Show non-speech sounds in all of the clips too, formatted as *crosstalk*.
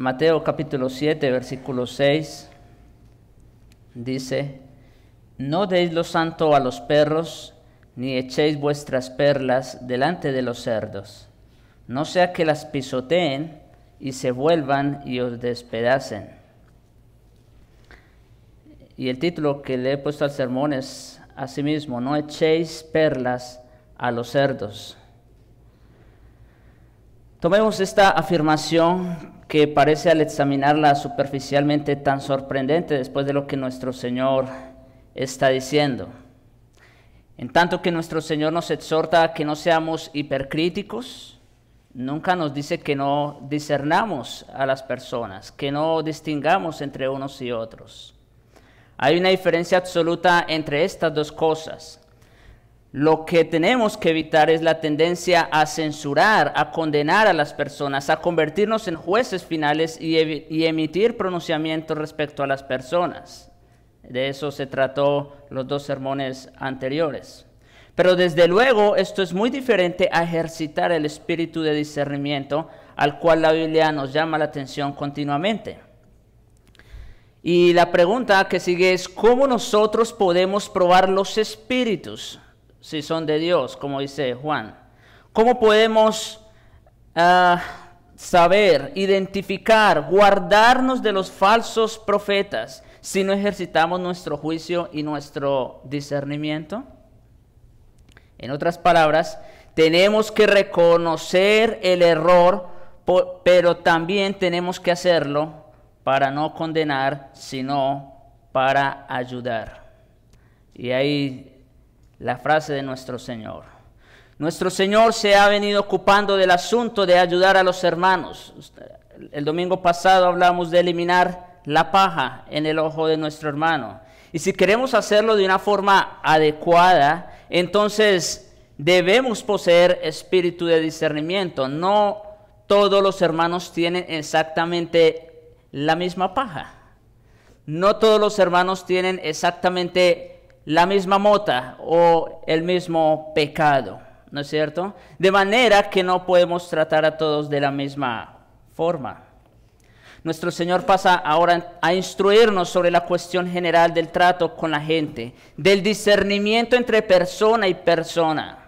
Mateo capítulo 7, versículo 6 dice, no deis lo santo a los perros, ni echéis vuestras perlas delante de los cerdos, no sea que las pisoteen y se vuelvan y os despedacen. Y el título que le he puesto al sermón es, asimismo, no echéis perlas a los cerdos. Tomemos esta afirmación que parece al examinarla superficialmente tan sorprendente después de lo que nuestro Señor está diciendo. En tanto que nuestro Señor nos exhorta a que no seamos hipercríticos, nunca nos dice que no discernamos a las personas, que no distingamos entre unos y otros. Hay una diferencia absoluta entre estas dos cosas. Lo que tenemos que evitar es la tendencia a censurar, a condenar a las personas, a convertirnos en jueces finales y, emitir pronunciamientos respecto a las personas. De eso se trató los dos sermones anteriores. Pero desde luego esto es muy diferente a ejercitar el espíritu de discernimiento al cual la Biblia nos llama la atención continuamente. Y la pregunta que sigue es, ¿cómo nosotros podemos probar los espíritus? si son de Dios, como dice Juan. ¿Cómo podemos ah, saber, identificar, guardarnos de los falsos profetas si no ejercitamos nuestro juicio y nuestro discernimiento? En otras palabras, tenemos que reconocer el error, pero también tenemos que hacerlo para no condenar, sino para ayudar. Y ahí la frase de nuestro Señor. Nuestro Señor se ha venido ocupando del asunto de ayudar a los hermanos. El domingo pasado hablamos de eliminar la paja en el ojo de nuestro hermano. Y si queremos hacerlo de una forma adecuada, entonces debemos poseer espíritu de discernimiento. No todos los hermanos tienen exactamente la misma paja. No todos los hermanos tienen exactamente la misma mota o el mismo pecado, ¿no es cierto? De manera que no podemos tratar a todos de la misma forma. Nuestro Señor pasa ahora a instruirnos sobre la cuestión general del trato con la gente, del discernimiento entre persona y persona.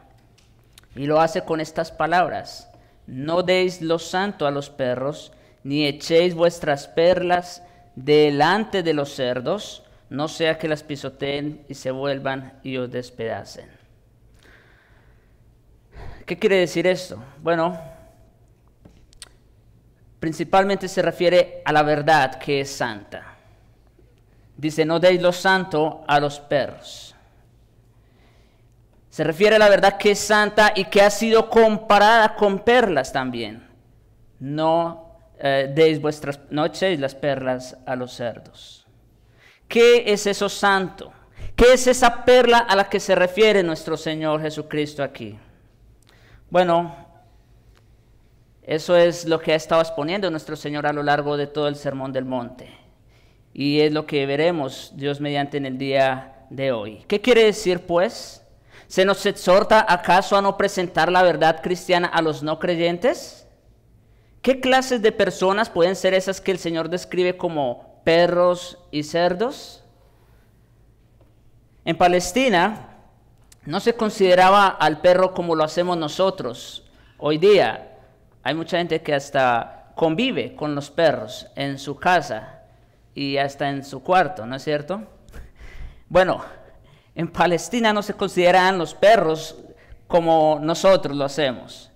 Y lo hace con estas palabras. No deis lo santo a los perros, ni echéis vuestras perlas delante de los cerdos, no sea que las pisoteen y se vuelvan y os despedacen. ¿Qué quiere decir esto? Bueno, principalmente se refiere a la verdad que es santa. Dice, no deis lo santo a los perros. Se refiere a la verdad que es santa y que ha sido comparada con perlas también. No eh, deis vuestras noches las perlas a los cerdos. ¿Qué es eso santo? ¿Qué es esa perla a la que se refiere nuestro Señor Jesucristo aquí? Bueno, eso es lo que ha estado exponiendo nuestro Señor a lo largo de todo el Sermón del Monte. Y es lo que veremos Dios mediante en el día de hoy. ¿Qué quiere decir pues? ¿Se nos exhorta acaso a no presentar la verdad cristiana a los no creyentes? ¿Qué clases de personas pueden ser esas que el Señor describe como perros y cerdos. En Palestina no se consideraba al perro como lo hacemos nosotros. Hoy día hay mucha gente que hasta convive con los perros en su casa y hasta en su cuarto, ¿no es cierto? Bueno, en Palestina no se consideran los perros como nosotros lo hacemos.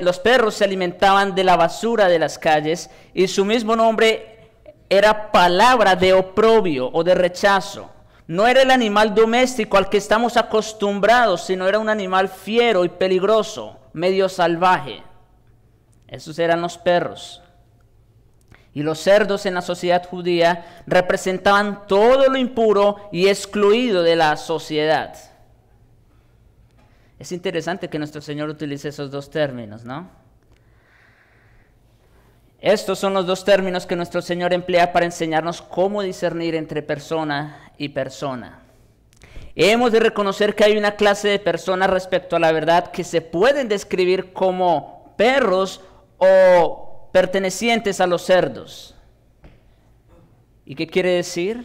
los perros se alimentaban de la basura de las calles y su mismo nombre era palabra de oprobio o de rechazo. No era el animal doméstico al que estamos acostumbrados, sino era un animal fiero y peligroso, medio salvaje. Esos eran los perros. Y los cerdos en la sociedad judía representaban todo lo impuro y excluido de la sociedad. Es interesante que nuestro Señor utilice esos dos términos, ¿no? Estos son los dos términos que nuestro Señor emplea para enseñarnos cómo discernir entre persona y persona. Hemos de reconocer que hay una clase de personas respecto a la verdad que se pueden describir como perros o pertenecientes a los cerdos. ¿Y qué quiere decir?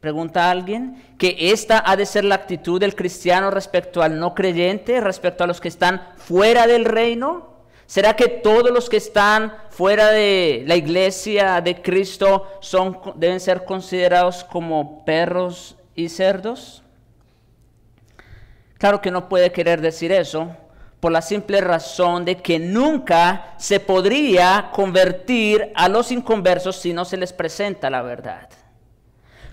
Pregunta alguien que esta ha de ser la actitud del cristiano respecto al no creyente, respecto a los que están fuera del reino. ¿Será que todos los que están fuera de la iglesia de Cristo son, deben ser considerados como perros y cerdos? Claro que no puede querer decir eso, por la simple razón de que nunca se podría convertir a los inconversos si no se les presenta la verdad.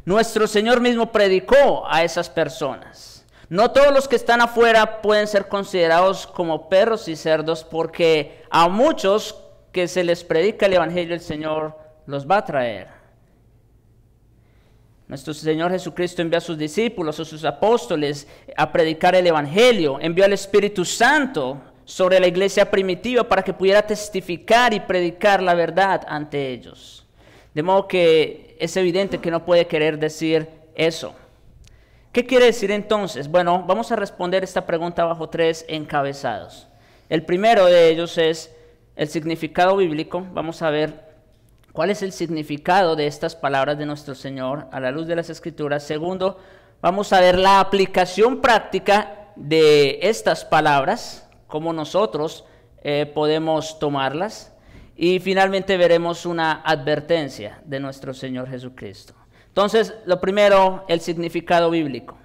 Nuestro Señor mismo predicó a esas personas. No todos los que están afuera pueden ser considerados como perros y cerdos porque a muchos que se les predica el Evangelio el Señor los va a traer. Nuestro Señor Jesucristo envió a sus discípulos, o sus apóstoles, a predicar el Evangelio. Envió al Espíritu Santo sobre la iglesia primitiva para que pudiera testificar y predicar la verdad ante ellos. De modo que es evidente que no puede querer decir eso. ¿Qué quiere decir entonces? Bueno, vamos a responder esta pregunta bajo tres encabezados. El primero de ellos es el significado bíblico. Vamos a ver cuál es el significado de estas palabras de nuestro Señor a la luz de las escrituras. Segundo, vamos a ver la aplicación práctica de estas palabras, cómo nosotros eh, podemos tomarlas. Y finalmente veremos una advertencia de nuestro Señor Jesucristo. Entonces, lo primero, el significado bíblico.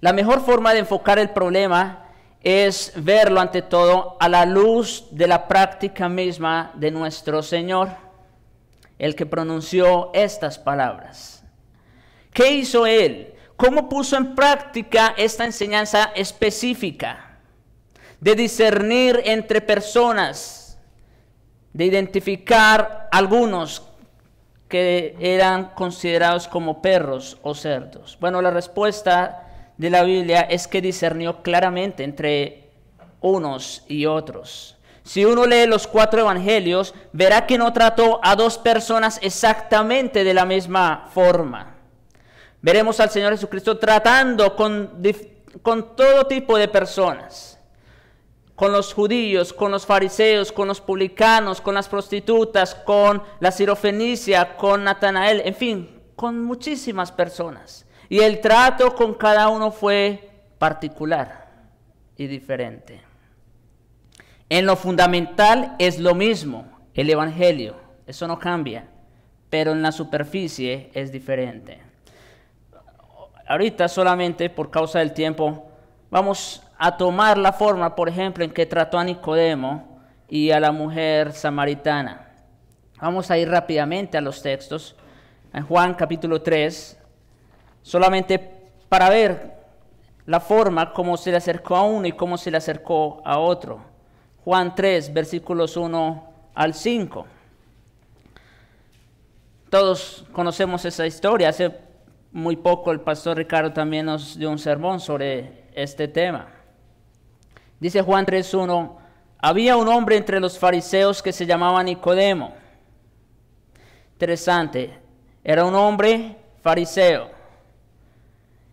La mejor forma de enfocar el problema es verlo ante todo a la luz de la práctica misma de nuestro Señor, el que pronunció estas palabras. ¿Qué hizo Él? ¿Cómo puso en práctica esta enseñanza específica de discernir entre personas, de identificar algunos que eran considerados como perros o cerdos? Bueno, la respuesta de la Biblia es que discernió claramente entre unos y otros. Si uno lee los cuatro evangelios, verá que no trató a dos personas exactamente de la misma forma. Veremos al Señor Jesucristo tratando con, con todo tipo de personas con los judíos, con los fariseos, con los publicanos, con las prostitutas, con la sirofenicia, con Natanael, en fin, con muchísimas personas. Y el trato con cada uno fue particular y diferente. En lo fundamental es lo mismo, el Evangelio, eso no cambia, pero en la superficie es diferente. Ahorita solamente por causa del tiempo vamos a tomar la forma, por ejemplo, en que trató a Nicodemo y a la mujer samaritana. Vamos a ir rápidamente a los textos, en Juan capítulo 3, solamente para ver la forma como se le acercó a uno y cómo se le acercó a otro. Juan 3, versículos 1 al 5. Todos conocemos esa historia. Hace muy poco el pastor Ricardo también nos dio un sermón sobre este tema. Dice Juan 3.1, había un hombre entre los fariseos que se llamaba Nicodemo. Interesante, era un hombre fariseo,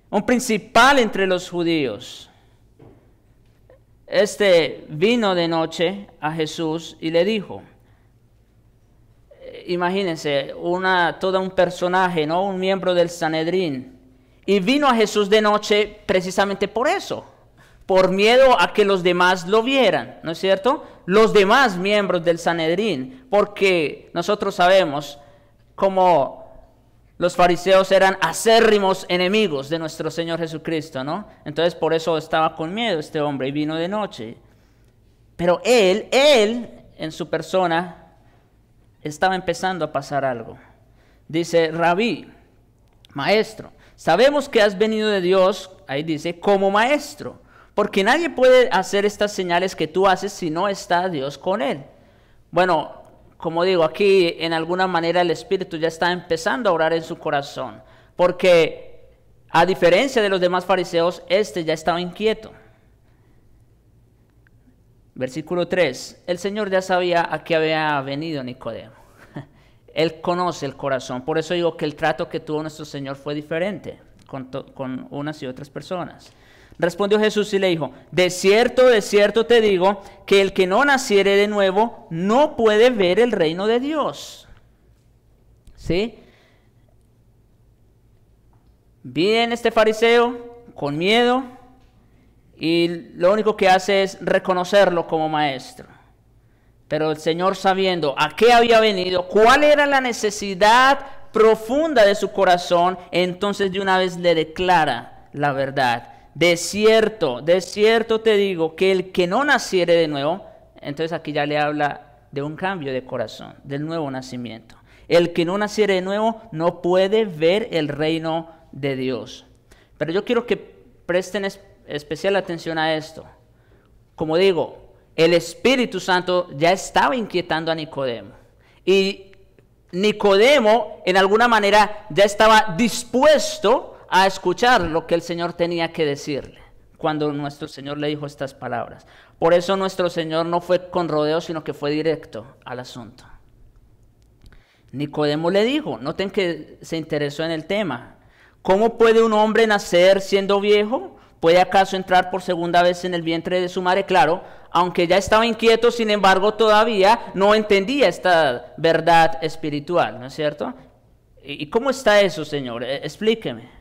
un principal entre los judíos. Este vino de noche a Jesús y le dijo, eh, imagínense, una, todo un personaje, ¿no? un miembro del Sanedrín, y vino a Jesús de noche precisamente por eso por miedo a que los demás lo vieran, ¿no es cierto? Los demás miembros del Sanedrín, porque nosotros sabemos cómo los fariseos eran acérrimos enemigos de nuestro Señor Jesucristo, ¿no? Entonces por eso estaba con miedo este hombre y vino de noche. Pero él, él en su persona estaba empezando a pasar algo. Dice, rabí, maestro, sabemos que has venido de Dios, ahí dice, como maestro porque nadie puede hacer estas señales que tú haces si no está Dios con él. Bueno, como digo, aquí en alguna manera el Espíritu ya está empezando a orar en su corazón. Porque a diferencia de los demás fariseos, este ya estaba inquieto. Versículo 3. El Señor ya sabía a qué había venido Nicodemo. *laughs* Él conoce el corazón. Por eso digo que el trato que tuvo nuestro Señor fue diferente con unas y otras personas. Respondió Jesús y le dijo, de cierto, de cierto te digo, que el que no naciere de nuevo no puede ver el reino de Dios. ¿Sí? Viene este fariseo con miedo y lo único que hace es reconocerlo como maestro. Pero el Señor sabiendo a qué había venido, cuál era la necesidad profunda de su corazón, entonces de una vez le declara la verdad de cierto, de cierto te digo que el que no naciere de nuevo, entonces aquí ya le habla de un cambio de corazón, del nuevo nacimiento. El que no naciere de nuevo no puede ver el reino de Dios. Pero yo quiero que presten especial atención a esto. Como digo, el Espíritu Santo ya estaba inquietando a Nicodemo. Y Nicodemo, en alguna manera, ya estaba dispuesto a escuchar lo que el Señor tenía que decirle cuando nuestro Señor le dijo estas palabras. Por eso nuestro Señor no fue con rodeo, sino que fue directo al asunto. Nicodemo le dijo, noten que se interesó en el tema. ¿Cómo puede un hombre nacer siendo viejo? ¿Puede acaso entrar por segunda vez en el vientre de su madre? Claro, aunque ya estaba inquieto, sin embargo todavía no entendía esta verdad espiritual, ¿no es cierto? ¿Y cómo está eso, Señor? E, explíqueme.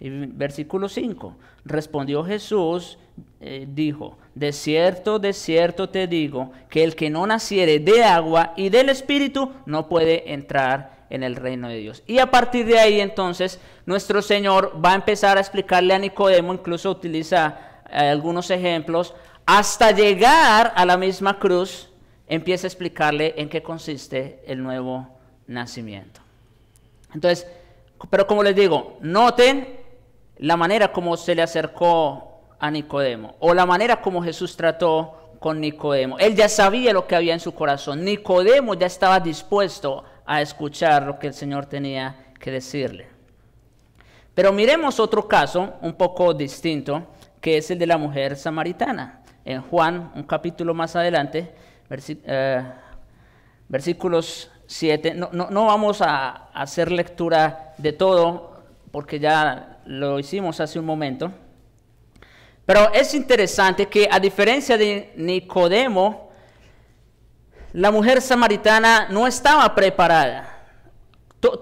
Versículo 5. Respondió Jesús, eh, dijo, de cierto, de cierto te digo, que el que no naciere de agua y del Espíritu no puede entrar en el reino de Dios. Y a partir de ahí entonces nuestro Señor va a empezar a explicarle a Nicodemo, incluso utiliza eh, algunos ejemplos, hasta llegar a la misma cruz, empieza a explicarle en qué consiste el nuevo nacimiento. Entonces, pero como les digo, noten la manera como se le acercó a Nicodemo o la manera como Jesús trató con Nicodemo. Él ya sabía lo que había en su corazón. Nicodemo ya estaba dispuesto a escuchar lo que el Señor tenía que decirle. Pero miremos otro caso un poco distinto, que es el de la mujer samaritana. En Juan, un capítulo más adelante, eh, versículos 7, no, no vamos a hacer lectura de todo, porque ya lo hicimos hace un momento. Pero es interesante que a diferencia de Nicodemo, la mujer samaritana no estaba preparada.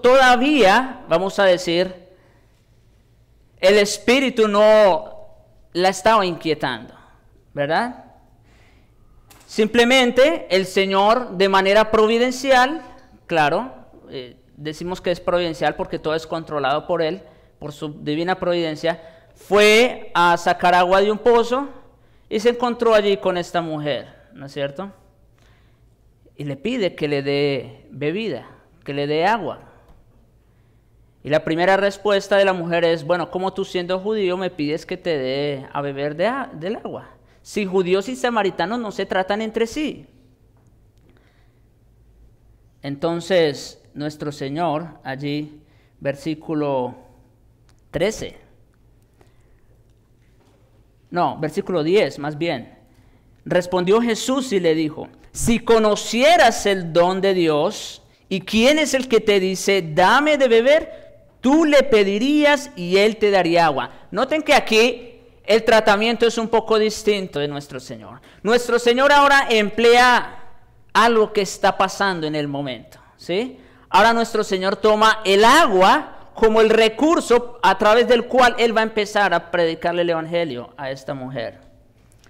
todavía, vamos a decir, el espíritu no la estaba inquietando, ¿verdad? Simplemente el Señor de manera providencial, claro, eh, decimos que es providencial porque todo es controlado por Él, por su divina providencia, fue a sacar agua de un pozo y se encontró allí con esta mujer, ¿no es cierto? Y le pide que le dé bebida, que le dé agua. Y la primera respuesta de la mujer es, bueno, como tú siendo judío me pides que te dé a beber del agua? Si judíos y samaritanos no se tratan entre sí. Entonces, nuestro Señor allí, versículo 13. No, versículo 10 más bien. Respondió Jesús y le dijo, si conocieras el don de Dios y quién es el que te dice, dame de beber, tú le pedirías y él te daría agua. Noten que aquí el tratamiento es un poco distinto de nuestro Señor. Nuestro Señor ahora emplea algo que está pasando en el momento, ¿sí? Ahora nuestro Señor toma el agua como el recurso a través del cual él va a empezar a predicarle el Evangelio a esta mujer.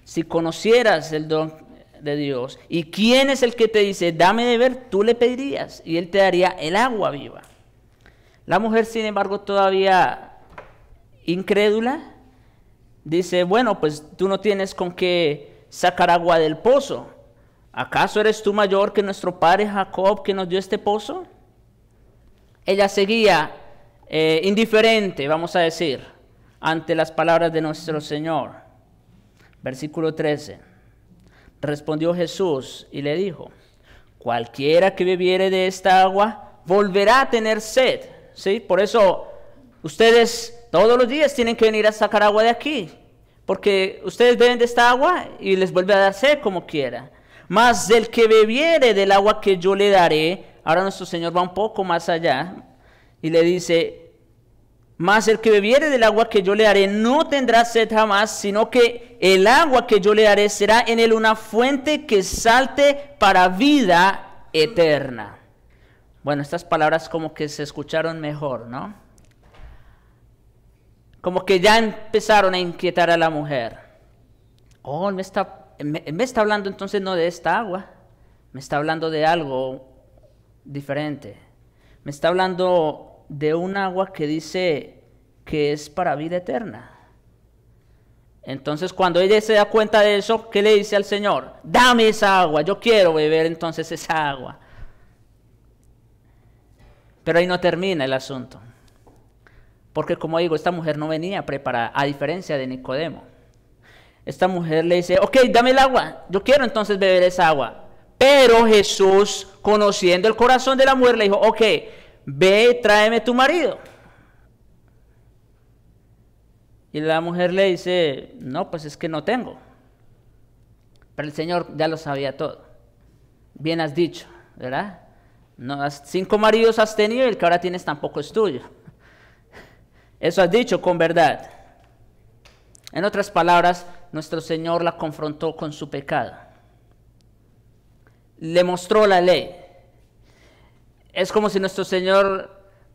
Si conocieras el don de Dios y quién es el que te dice, dame de ver, tú le pedirías y él te daría el agua viva. La mujer, sin embargo, todavía incrédula, dice, bueno, pues tú no tienes con qué sacar agua del pozo. ¿Acaso eres tú mayor que nuestro padre Jacob que nos dio este pozo? Ella seguía eh, indiferente, vamos a decir, ante las palabras de nuestro Señor. Versículo 13. Respondió Jesús y le dijo, cualquiera que bebiere de esta agua volverá a tener sed. ¿Sí? Por eso ustedes todos los días tienen que venir a sacar agua de aquí, porque ustedes beben de esta agua y les vuelve a dar sed como quiera. Mas del que bebiere del agua que yo le daré, ahora nuestro Señor va un poco más allá, y le dice, mas el que bebiere del agua que yo le haré no tendrá sed jamás, sino que el agua que yo le haré será en él una fuente que salte para vida eterna. Bueno, estas palabras como que se escucharon mejor, ¿no? Como que ya empezaron a inquietar a la mujer. Oh, me está, me está hablando entonces no de esta agua, me está hablando de algo diferente. Me está hablando de un agua que dice que es para vida eterna. Entonces cuando ella se da cuenta de eso, ¿qué le dice al Señor? Dame esa agua, yo quiero beber entonces esa agua. Pero ahí no termina el asunto. Porque como digo, esta mujer no venía preparada, a diferencia de Nicodemo. Esta mujer le dice, ok, dame el agua, yo quiero entonces beber esa agua. Pero Jesús, conociendo el corazón de la mujer, le dijo, ok, ve y tráeme tu marido. Y la mujer le dice, no, pues es que no tengo. Pero el Señor ya lo sabía todo. Bien has dicho, ¿verdad? No, cinco maridos has tenido y el que ahora tienes tampoco es tuyo. Eso has dicho con verdad. En otras palabras, nuestro Señor la confrontó con su pecado. Le mostró la ley. Es como si nuestro Señor,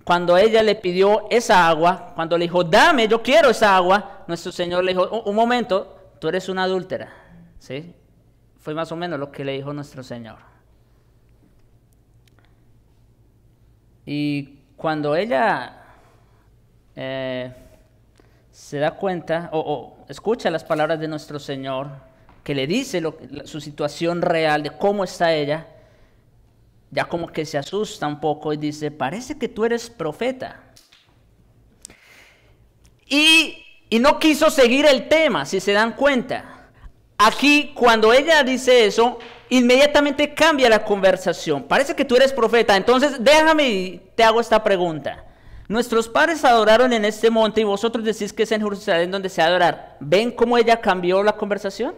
cuando ella le pidió esa agua, cuando le dijo, dame, yo quiero esa agua, nuestro Señor le dijo, un, momento, tú eres una adúltera. ¿Sí? Fue más o menos lo que le dijo nuestro Señor. Y cuando ella eh, se da cuenta o, escucha las palabras de nuestro Señor, que le dice su situación real de cómo está ella, ya como que se asusta un poco y dice, parece que tú eres profeta. Y, y no quiso seguir el tema, si se dan cuenta. Aquí cuando ella dice eso, inmediatamente cambia la conversación. Parece que tú eres profeta, entonces déjame y te hago esta pregunta. Nuestros padres adoraron en este monte y vosotros decís que es en Jerusalén donde se adorar. ¿Ven cómo ella cambió la conversación?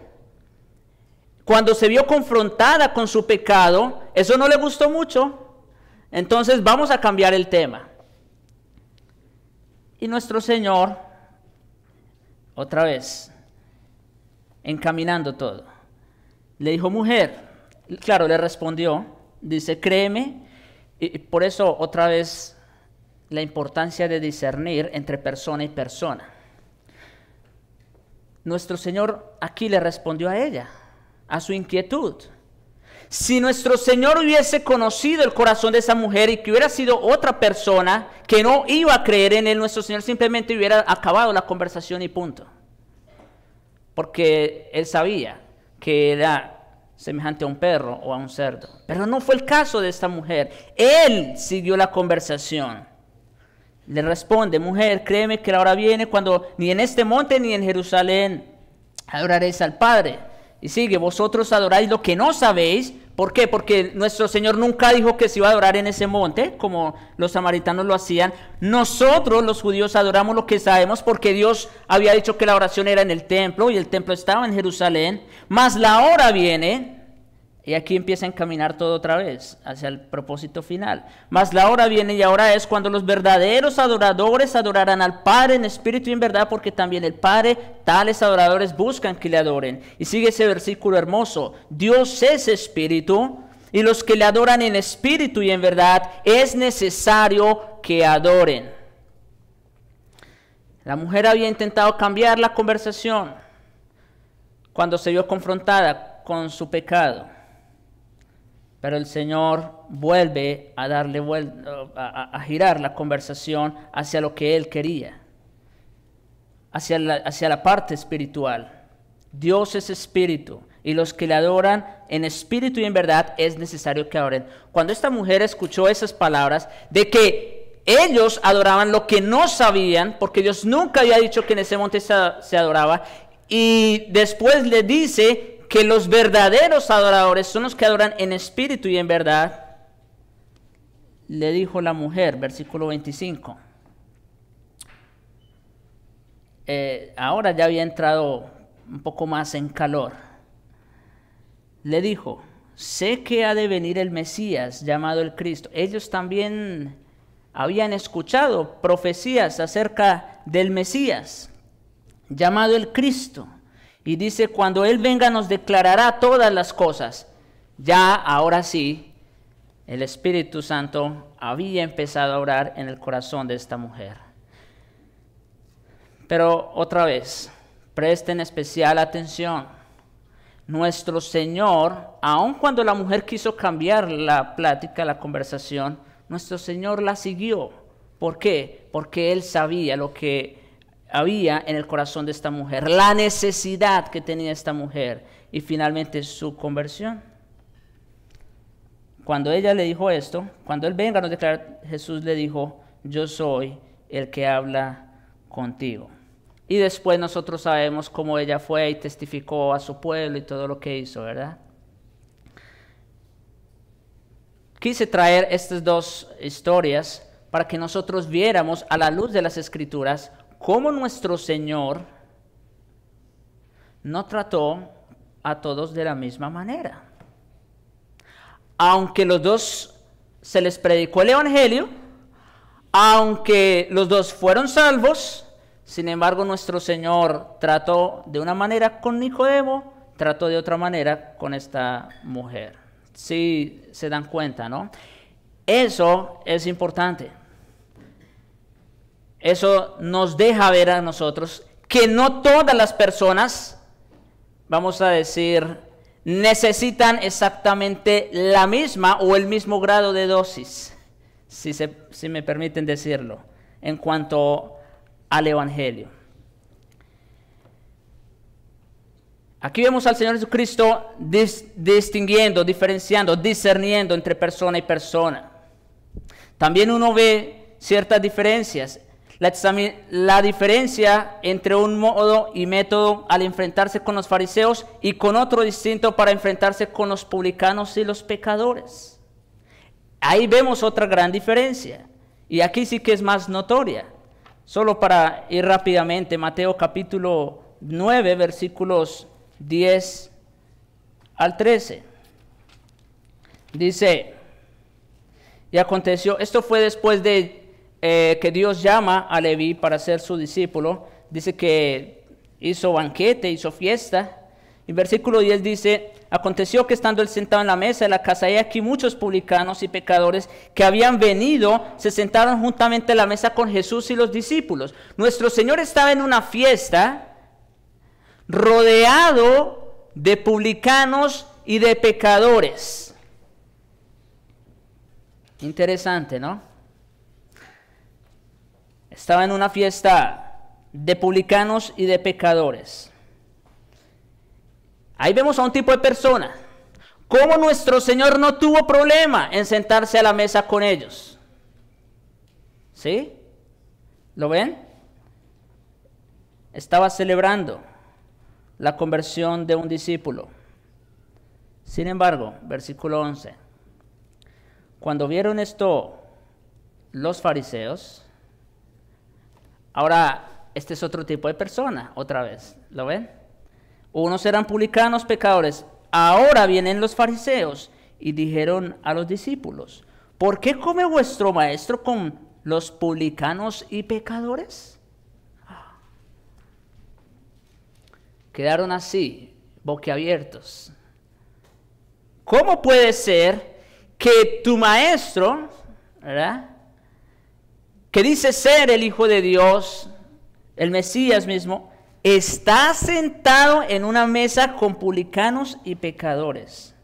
Cuando se vio confrontada con su pecado, eso no le gustó mucho. Entonces vamos a cambiar el tema. Y nuestro Señor, otra vez, encaminando todo, le dijo, mujer, claro, le respondió, dice, créeme, y por eso otra vez la importancia de discernir entre persona y persona. Nuestro Señor aquí le respondió a ella, a su inquietud. Si nuestro Señor hubiese conocido el corazón de esa mujer y que hubiera sido otra persona que no iba a creer en él, nuestro Señor simplemente hubiera acabado la conversación y punto. Porque él sabía que era semejante a un perro o a un cerdo. Pero no fue el caso de esta mujer. Él siguió la conversación. Le responde, mujer, créeme que la hora viene cuando ni en este monte ni en Jerusalén adoraréis al Padre. Y sigue, vosotros adoráis lo que no sabéis. ¿Por qué? Porque nuestro Señor nunca dijo que se iba a adorar en ese monte, como los samaritanos lo hacían. Nosotros, los judíos, adoramos lo que sabemos porque Dios había dicho que la oración era en el templo y el templo estaba en Jerusalén. Mas la hora viene, y aquí empieza a encaminar todo otra vez hacia el propósito final. Mas la hora viene y ahora es cuando los verdaderos adoradores adorarán al Padre en espíritu y en verdad, porque también el Padre, tales adoradores buscan que le adoren. Y sigue ese versículo hermoso. Dios es espíritu y los que le adoran en espíritu y en verdad es necesario que adoren. La mujer había intentado cambiar la conversación cuando se vio confrontada con su pecado pero el Señor vuelve a darle vuelta, a, girar la conversación hacia lo que Él quería, hacia la, hacia la parte espiritual. Dios es espíritu y los que le adoran en espíritu y en verdad es necesario que adoren. Cuando esta mujer escuchó esas palabras de que ellos adoraban lo que no sabían, porque Dios nunca había dicho que en ese monte se adoraba, y después le dice que los verdaderos adoradores son los que adoran en espíritu y en verdad, le dijo la mujer, versículo 25. Eh, ahora ya había entrado un poco más en calor. Le dijo, sé que ha de venir el Mesías llamado el Cristo. Ellos también habían escuchado profecías acerca del Mesías llamado el Cristo. Y dice, cuando Él venga nos declarará todas las cosas. Ya, ahora sí, el Espíritu Santo había empezado a orar en el corazón de esta mujer. Pero otra vez, presten especial atención. Nuestro Señor, aun cuando la mujer quiso cambiar la plática, la conversación, nuestro Señor la siguió. ¿Por qué? Porque Él sabía lo que había en el corazón de esta mujer, la necesidad que tenía esta mujer y finalmente su conversión. Cuando ella le dijo esto, cuando él venga a nos declarar, Jesús le dijo, yo soy el que habla contigo. Y después nosotros sabemos cómo ella fue y testificó a su pueblo y todo lo que hizo, ¿verdad? Quise traer estas dos historias para que nosotros viéramos a la luz de las escrituras cómo nuestro Señor no trató a todos de la misma manera. Aunque los dos se les predicó el Evangelio, aunque los dos fueron salvos, sin embargo nuestro Señor trató de una manera con Nicodemo, trató de otra manera con esta mujer. Si se dan cuenta, ¿no? Eso es importante. Eso nos deja ver a nosotros que no todas las personas, vamos a decir, necesitan exactamente la misma o el mismo grado de dosis, si, si me permiten decirlo, en cuanto al Evangelio. Aquí vemos al Señor Jesucristo distinguiendo, diferenciando, discerniendo entre persona y persona. También uno ve ciertas diferencias la, diferencia entre un modo y método al enfrentarse con los fariseos y con otro distinto para enfrentarse con los publicanos y los pecadores. Ahí vemos otra gran diferencia. Y aquí sí que es más notoria. Solo para ir rápidamente, Mateo capítulo 9, versículos 10 al 13. Dice, y aconteció, esto fue después de eh, que Dios llama a Leví para ser su discípulo, dice que hizo banquete, hizo fiesta. Y versículo 10 dice, aconteció que estando él sentado en la mesa de la casa, hay aquí muchos publicanos y pecadores que habían venido, se sentaron juntamente a la mesa con Jesús y los discípulos. Nuestro Señor estaba en una fiesta rodeado de publicanos y de pecadores. Interesante, ¿no? estaba en una fiesta de publicanos y de pecadores. Ahí vemos a un tipo de persona. ¿Cómo nuestro Señor no tuvo problema en sentarse a la mesa con ellos? ¿Sí? ¿Lo ven? Estaba celebrando la conversión de un discípulo. Sin embargo, versículo 11, cuando vieron esto los fariseos, Ahora, este es otro tipo de persona, otra vez. ¿Lo ven? Unos eran publicanos pecadores. Ahora vienen los fariseos y dijeron a los discípulos, ¿por qué come vuestro maestro con los publicanos y pecadores? Quedaron así, boquiabiertos. ¿Cómo puede ser que tu maestro, ¿verdad? que dice ser el Hijo de Dios, el Mesías mismo, está sentado en una mesa con publicanos y pecadores.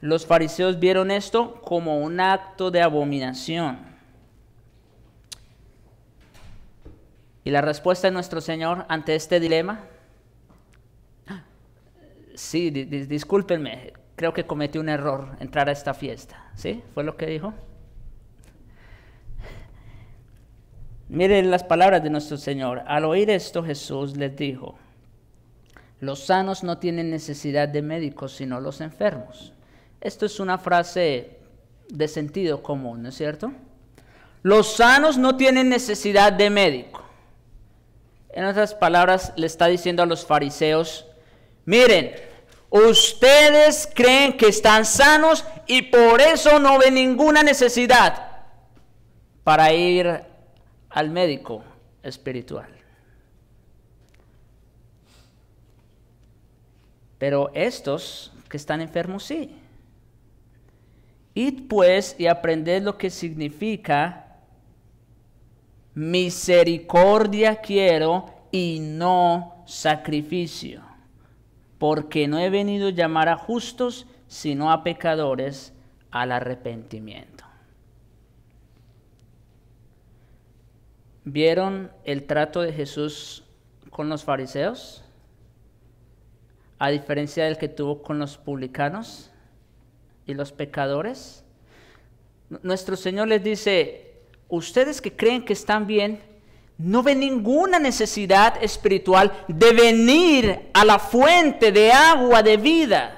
Los fariseos vieron esto como un acto de abominación. Y la respuesta de nuestro Señor ante este dilema, sí, discúlpenme, creo que cometí un error entrar a esta fiesta, ¿sí? ¿Fue lo que dijo? Miren las palabras de nuestro Señor. Al oír esto Jesús les dijo, los sanos no tienen necesidad de médicos sino los enfermos. Esto es una frase de sentido común, ¿no es cierto? Los sanos no tienen necesidad de médico. En otras palabras, le está diciendo a los fariseos, miren, ustedes creen que están sanos y por eso no ven ninguna necesidad para ir al médico espiritual. Pero estos que están enfermos sí. Id pues y aprended lo que significa misericordia quiero y no sacrificio, porque no he venido a llamar a justos, sino a pecadores al arrepentimiento. vieron el trato de Jesús con los fariseos, a diferencia del que tuvo con los publicanos y los pecadores. Nuestro Señor les dice, ustedes que creen que están bien, no ven ninguna necesidad espiritual de venir a la fuente de agua de vida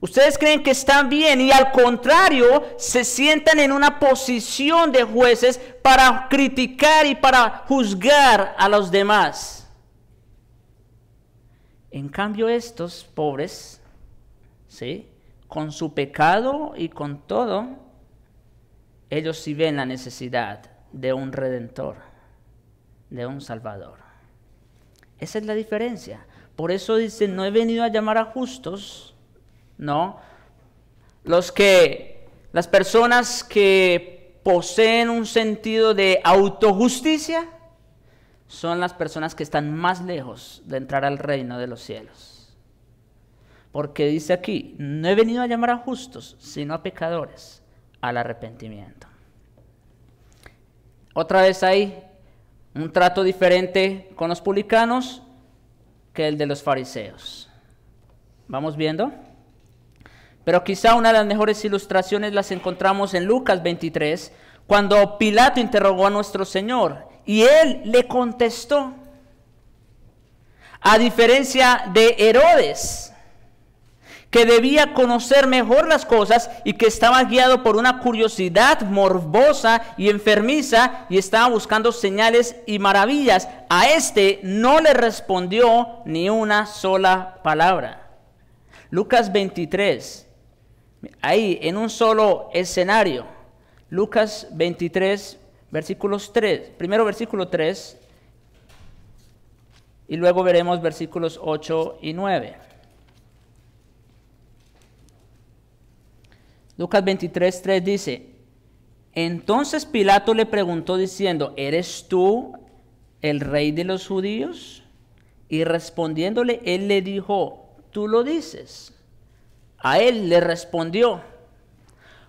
Ustedes creen que están bien y al contrario se sientan en una posición de jueces para criticar y para juzgar a los demás. En cambio estos pobres, ¿sí? Con su pecado y con todo, ellos sí ven la necesidad de un redentor, de un salvador. Esa es la diferencia. Por eso dice, no he venido a llamar a justos, ¿no? Los que, las personas que poseen un sentido de autojusticia son las personas que están más lejos de entrar al reino de los cielos. Porque dice aquí, no he venido a llamar a justos, sino a pecadores, al arrepentimiento. Otra vez hay un trato diferente con los publicanos que el de los fariseos. ¿Vamos viendo? Pero quizá una de las mejores ilustraciones las encontramos en Lucas 23, cuando Pilato interrogó a nuestro Señor y él le contestó. A diferencia de Herodes, que debía conocer mejor las cosas y que estaba guiado por una curiosidad morbosa y enfermiza y estaba buscando señales y maravillas. A este no le respondió ni una sola palabra. Lucas 23 Ahí, en un solo escenario, Lucas 23, versículos 3, primero versículo 3, y luego veremos versículos 8 y 9. Lucas 23, 3 dice, entonces Pilato le preguntó diciendo, ¿eres tú el rey de los judíos? Y respondiéndole, él le dijo, tú lo dices. A él le respondió,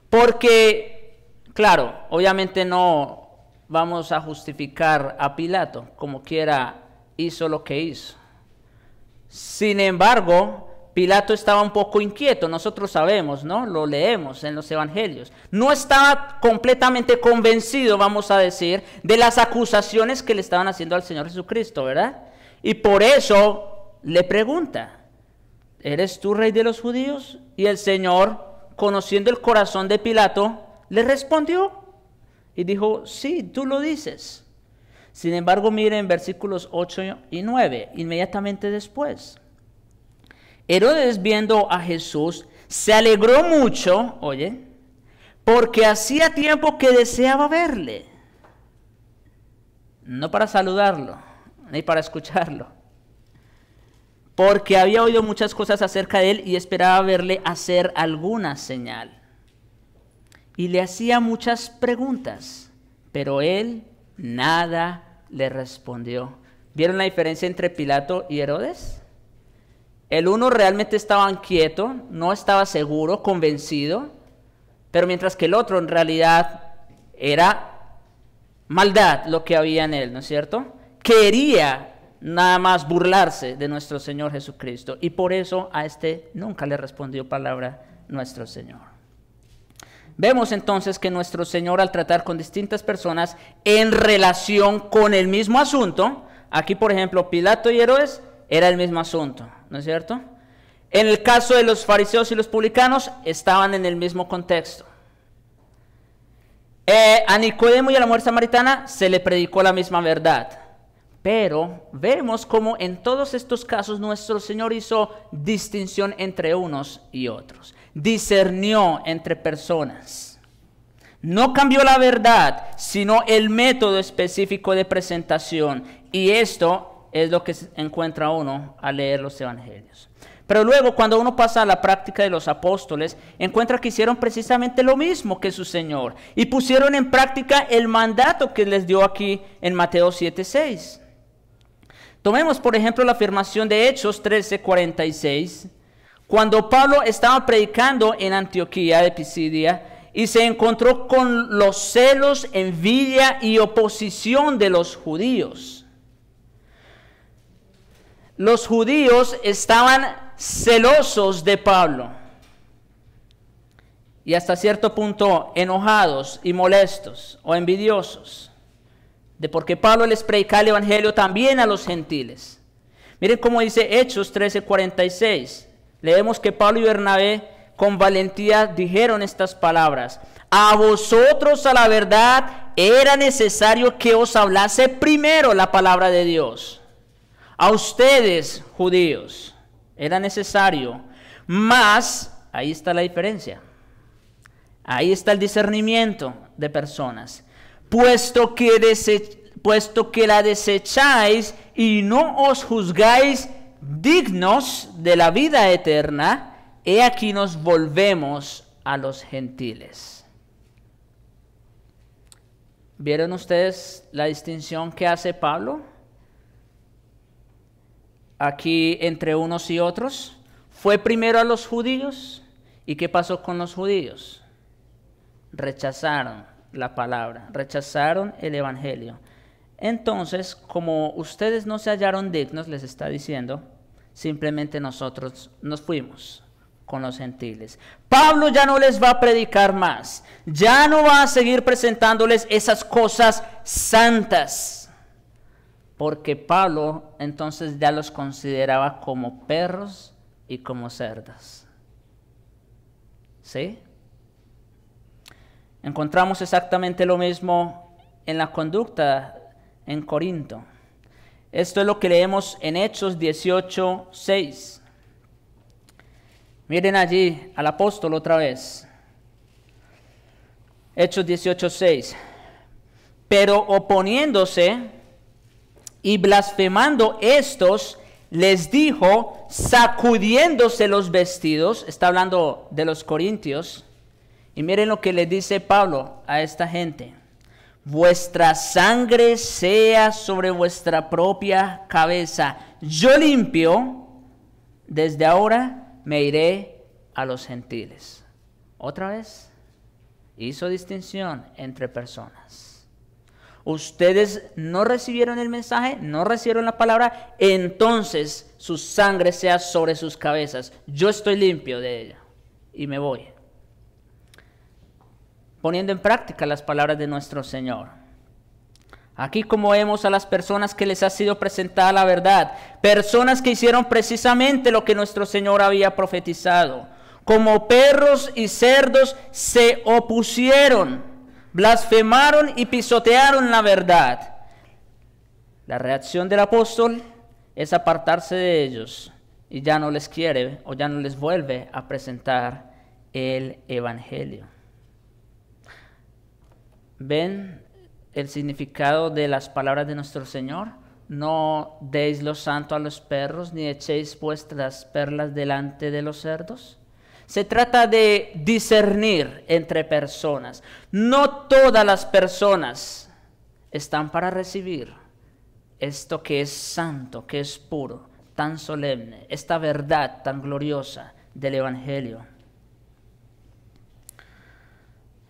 porque, claro, obviamente no vamos a justificar a Pilato, como quiera hizo lo que hizo. Sin embargo, Pilato estaba un poco inquieto, nosotros sabemos, ¿no? Lo leemos en los evangelios. No estaba completamente convencido, vamos a decir, de las acusaciones que le estaban haciendo al Señor Jesucristo, ¿verdad? Y por eso le pregunta, ¿eres tú rey de los judíos? Y el Señor, conociendo el corazón de Pilato, le respondió y dijo, sí, tú lo dices. Sin embargo, miren versículos 8 y 9, inmediatamente después. Herodes viendo a Jesús, se alegró mucho, oye, porque hacía tiempo que deseaba verle. No para saludarlo, ni para escucharlo, porque había oído muchas cosas acerca de él y esperaba verle hacer alguna señal. Y le hacía muchas preguntas, pero él nada le respondió. ¿Vieron la diferencia entre Pilato y Herodes? El uno realmente estaba inquieto, no estaba seguro, convencido, pero mientras que el otro en realidad era maldad lo que había en él, ¿no es cierto? Quería nada más burlarse de nuestro Señor Jesucristo. Y por eso a este nunca le respondió palabra nuestro Señor. Vemos entonces que nuestro Señor al tratar con distintas personas en relación con el mismo asunto, aquí por ejemplo Pilato y Herodes era el mismo asunto, ¿no es cierto? En el caso de los fariseos y los publicanos estaban en el mismo contexto. Eh, a Nicodemo y a la mujer samaritana se le predicó la misma verdad. Pero vemos como en todos estos casos nuestro Señor hizo distinción entre unos y otros, discernió entre personas. No cambió la verdad, sino el método específico de presentación. Y esto es lo que encuentra uno al leer los evangelios. Pero luego cuando uno pasa a la práctica de los apóstoles, encuentra que hicieron precisamente lo mismo que su Señor y pusieron en práctica el mandato que les dio aquí en Mateo 7:6. Tomemos por ejemplo la afirmación de Hechos 13:46, cuando Pablo estaba predicando en Antioquía de Pisidia y se encontró con los celos, envidia y oposición de los judíos. Los judíos estaban celosos de Pablo y hasta cierto punto enojados y molestos o envidiosos de por qué Pablo les predica el Evangelio también a los gentiles. Miren cómo dice Hechos 13:46. Leemos que Pablo y Bernabé con valentía dijeron estas palabras. A vosotros a la verdad era necesario que os hablase primero la palabra de Dios. A ustedes, judíos, era necesario. más, ahí está la diferencia. Ahí está el discernimiento de personas puesto que, la desecháis y no os juzgáis dignos de la vida eterna, he aquí nos volvemos a los gentiles. ¿Vieron ustedes la distinción que hace Pablo? Aquí entre unos y otros. Fue primero a los judíos. ¿Y qué pasó con los judíos? Rechazaron la palabra, rechazaron el Evangelio. Entonces, como ustedes no se hallaron dignos, les está diciendo, simplemente nosotros nos fuimos con los gentiles. Pablo ya no les va a predicar más, ya no va a seguir presentándoles esas cosas santas, porque Pablo entonces ya los consideraba como perros y como cerdas. ¿Sí? Encontramos exactamente lo mismo en la conducta en Corinto. Esto es lo que leemos en Hechos 18, 6. Miren allí al apóstol otra vez. Hechos 18, 6. Pero oponiéndose y blasfemando estos, les dijo, sacudiéndose los vestidos, está hablando de los corintios, y miren lo que le dice Pablo a esta gente. Vuestra sangre sea sobre vuestra propia cabeza. Yo limpio, desde ahora me iré a los gentiles. Otra vez, hizo distinción entre personas. Ustedes no recibieron el mensaje, no recibieron la palabra, entonces su sangre sea sobre sus cabezas. Yo estoy limpio de ella y me voy poniendo en práctica las palabras de nuestro Señor. Aquí como vemos a las personas que les ha sido presentada la verdad, personas que hicieron precisamente lo que nuestro Señor había profetizado, como perros y cerdos se opusieron, blasfemaron y pisotearon la verdad. La reacción del apóstol es apartarse de ellos y ya no les quiere o ya no les vuelve a presentar el Evangelio ven el significado de las palabras de nuestro Señor. No deis lo santo a los perros, ni echéis vuestras perlas delante de los cerdos. Se trata de discernir entre personas. No todas las personas están para recibir esto que es santo, que es puro, tan solemne, esta verdad tan gloriosa del Evangelio.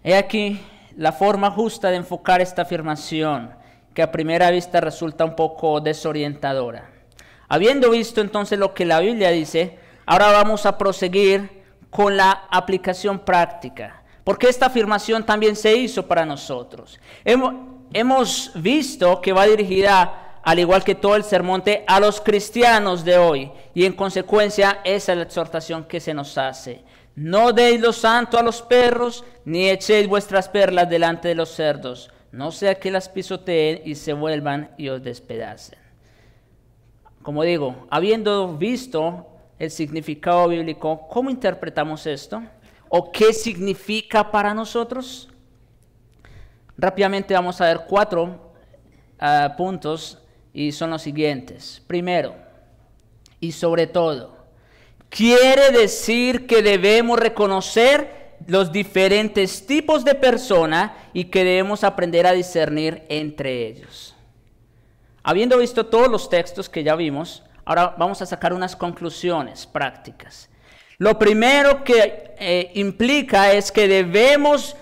He aquí la forma justa de enfocar esta afirmación, que a primera vista resulta un poco desorientadora. Habiendo visto entonces lo que la Biblia dice, ahora vamos a proseguir con la aplicación práctica, porque esta afirmación también se hizo para nosotros. Hemos, visto que va dirigida, al igual que todo el sermonte, a los cristianos de hoy, y en consecuencia esa es la exhortación que se nos hace. No deis lo santo a los perros, ni echéis vuestras perlas delante de los cerdos, no sea que las pisoteen y se vuelvan y os despedacen. Como digo, habiendo visto el significado bíblico, ¿cómo interpretamos esto? ¿O qué significa para nosotros? Rápidamente vamos a ver cuatro ah, puntos y son los siguientes. Primero, y sobre todo, Quiere decir que debemos reconocer los diferentes tipos de personas y que debemos aprender a discernir entre ellos. Habiendo visto todos los textos que ya vimos, ahora vamos a sacar unas conclusiones prácticas. Lo primero que eh, implica es que debemos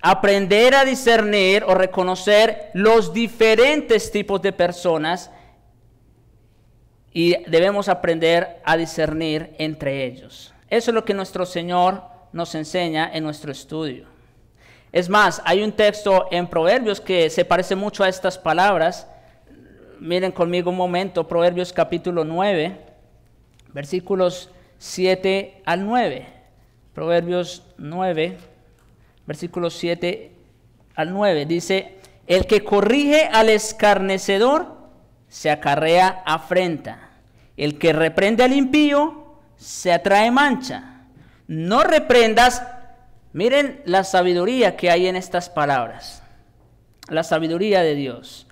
aprender a discernir o reconocer los diferentes tipos de personas y debemos aprender a discernir entre ellos. Eso es lo que nuestro Señor nos enseña en nuestro estudio. Es más, hay un texto en Proverbios que se parece mucho a estas palabras. Miren conmigo un momento, Proverbios capítulo 9, versículos 7 al 9. Proverbios 9, versículos 7 al 9. Dice, el que corrige al escarnecedor se acarrea afrenta, el que reprende al impío se atrae mancha. No reprendas. Miren la sabiduría que hay en estas palabras. La sabiduría de Dios.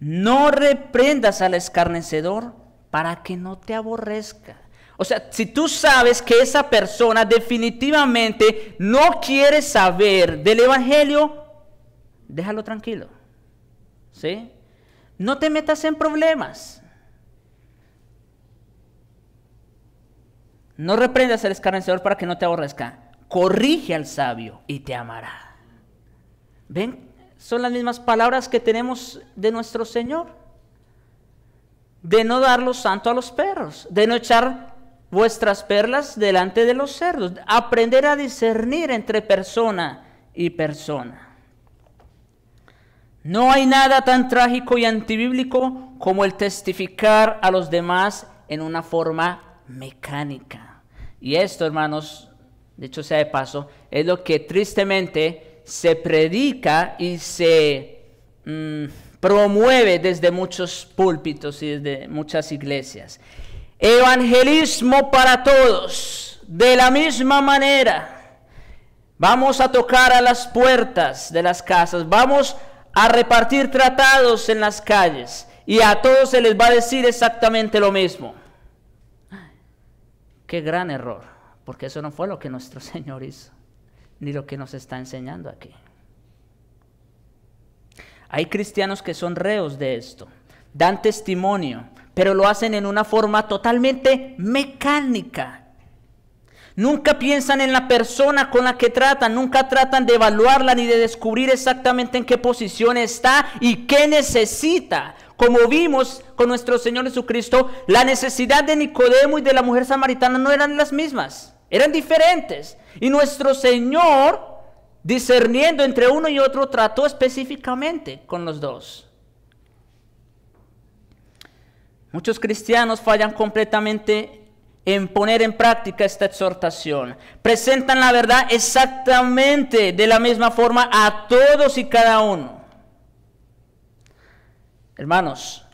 No reprendas al escarnecedor para que no te aborrezca. O sea, si tú sabes que esa persona definitivamente no quiere saber del Evangelio, déjalo tranquilo. ¿Sí? No te metas en problemas. No reprendas al escarnecedor para que no te aborrezca. Corrige al sabio y te amará. ¿Ven? Son las mismas palabras que tenemos de nuestro Señor. De no dar lo santo a los perros, de no echar vuestras perlas delante de los cerdos, aprender a discernir entre persona y persona. No hay nada tan trágico y antibíblico como el testificar a los demás en una forma mecánica. Y esto, hermanos, de hecho sea de paso, es lo que tristemente se predica y se mm, promueve desde muchos púlpitos y desde muchas iglesias. Evangelismo para todos, de la misma manera. Vamos a tocar a las puertas de las casas, vamos a repartir tratados en las calles y a todos se les va a decir exactamente lo mismo. Qué gran error, porque eso no fue lo que nuestro *laughs* Señor hizo, ni lo que nos está enseñando aquí. Hay cristianos que son reos de esto, dan testimonio, pero lo hacen en una forma totalmente mecánica Nunca piensan en la persona con la que tratan, nunca tratan de evaluarla ni de descubrir exactamente en qué posición está y qué necesita. Como vimos con nuestro Señor Jesucristo, la necesidad de Nicodemo y de la mujer samaritana no eran las mismas, eran diferentes. Y nuestro Señor, discerniendo entre uno y otro, trató específicamente con los dos. Muchos cristianos fallan completamente en poner en práctica esta exhortación. Presentan la verdad exactamente de la misma forma a todos y cada uno. Hermanos,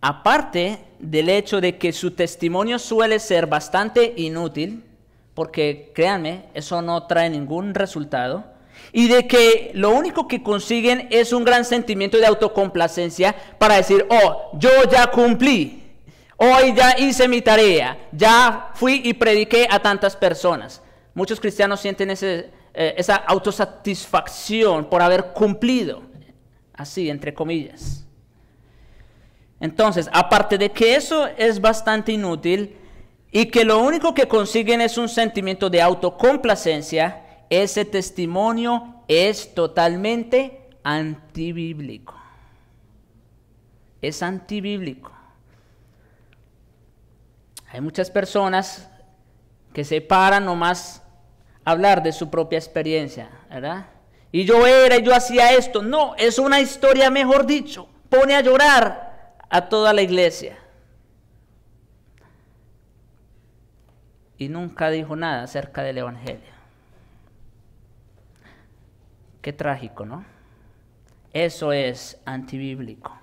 aparte del hecho de que su testimonio suele ser bastante inútil, porque créanme, eso no trae ningún resultado, y de que lo único que consiguen es un gran sentimiento de autocomplacencia para decir, oh, yo ya cumplí, Hoy ya hice mi tarea, ya fui y prediqué a tantas personas. Muchos cristianos sienten eh, esa autosatisfacción por haber cumplido, así, entre comillas. Entonces, aparte de que eso es bastante inútil y que lo único que consiguen es un sentimiento de autocomplacencia, ese testimonio es totalmente antibíblico. Es antibíblico. Hay muchas personas que se paran nomás a hablar de su propia experiencia, ¿verdad? Y yo era, y yo hacía esto. No, es una historia, mejor dicho. Pone a llorar a toda la iglesia. Y nunca dijo nada acerca del Evangelio. Qué trágico, ¿no? Eso es antibíblico.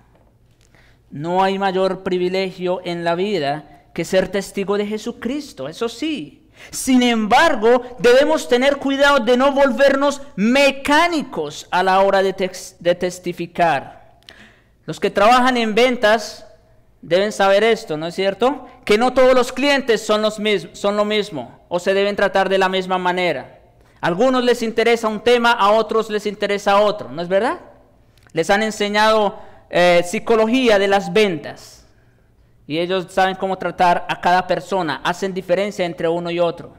No hay mayor privilegio en la vida que ser testigo de Jesucristo, eso sí. Sin embargo, debemos tener cuidado de no volvernos mecánicos a la hora de, testificar. Los que trabajan en ventas deben saber esto, ¿no es cierto? Que no todos los clientes son, los son lo mismo o se deben tratar de la misma manera. A algunos les interesa un tema, a otros les interesa otro, ¿no es verdad? Les han enseñado eh, psicología de las ventas. Y ellos saben cómo tratar a cada persona, hacen diferencia entre uno y otro.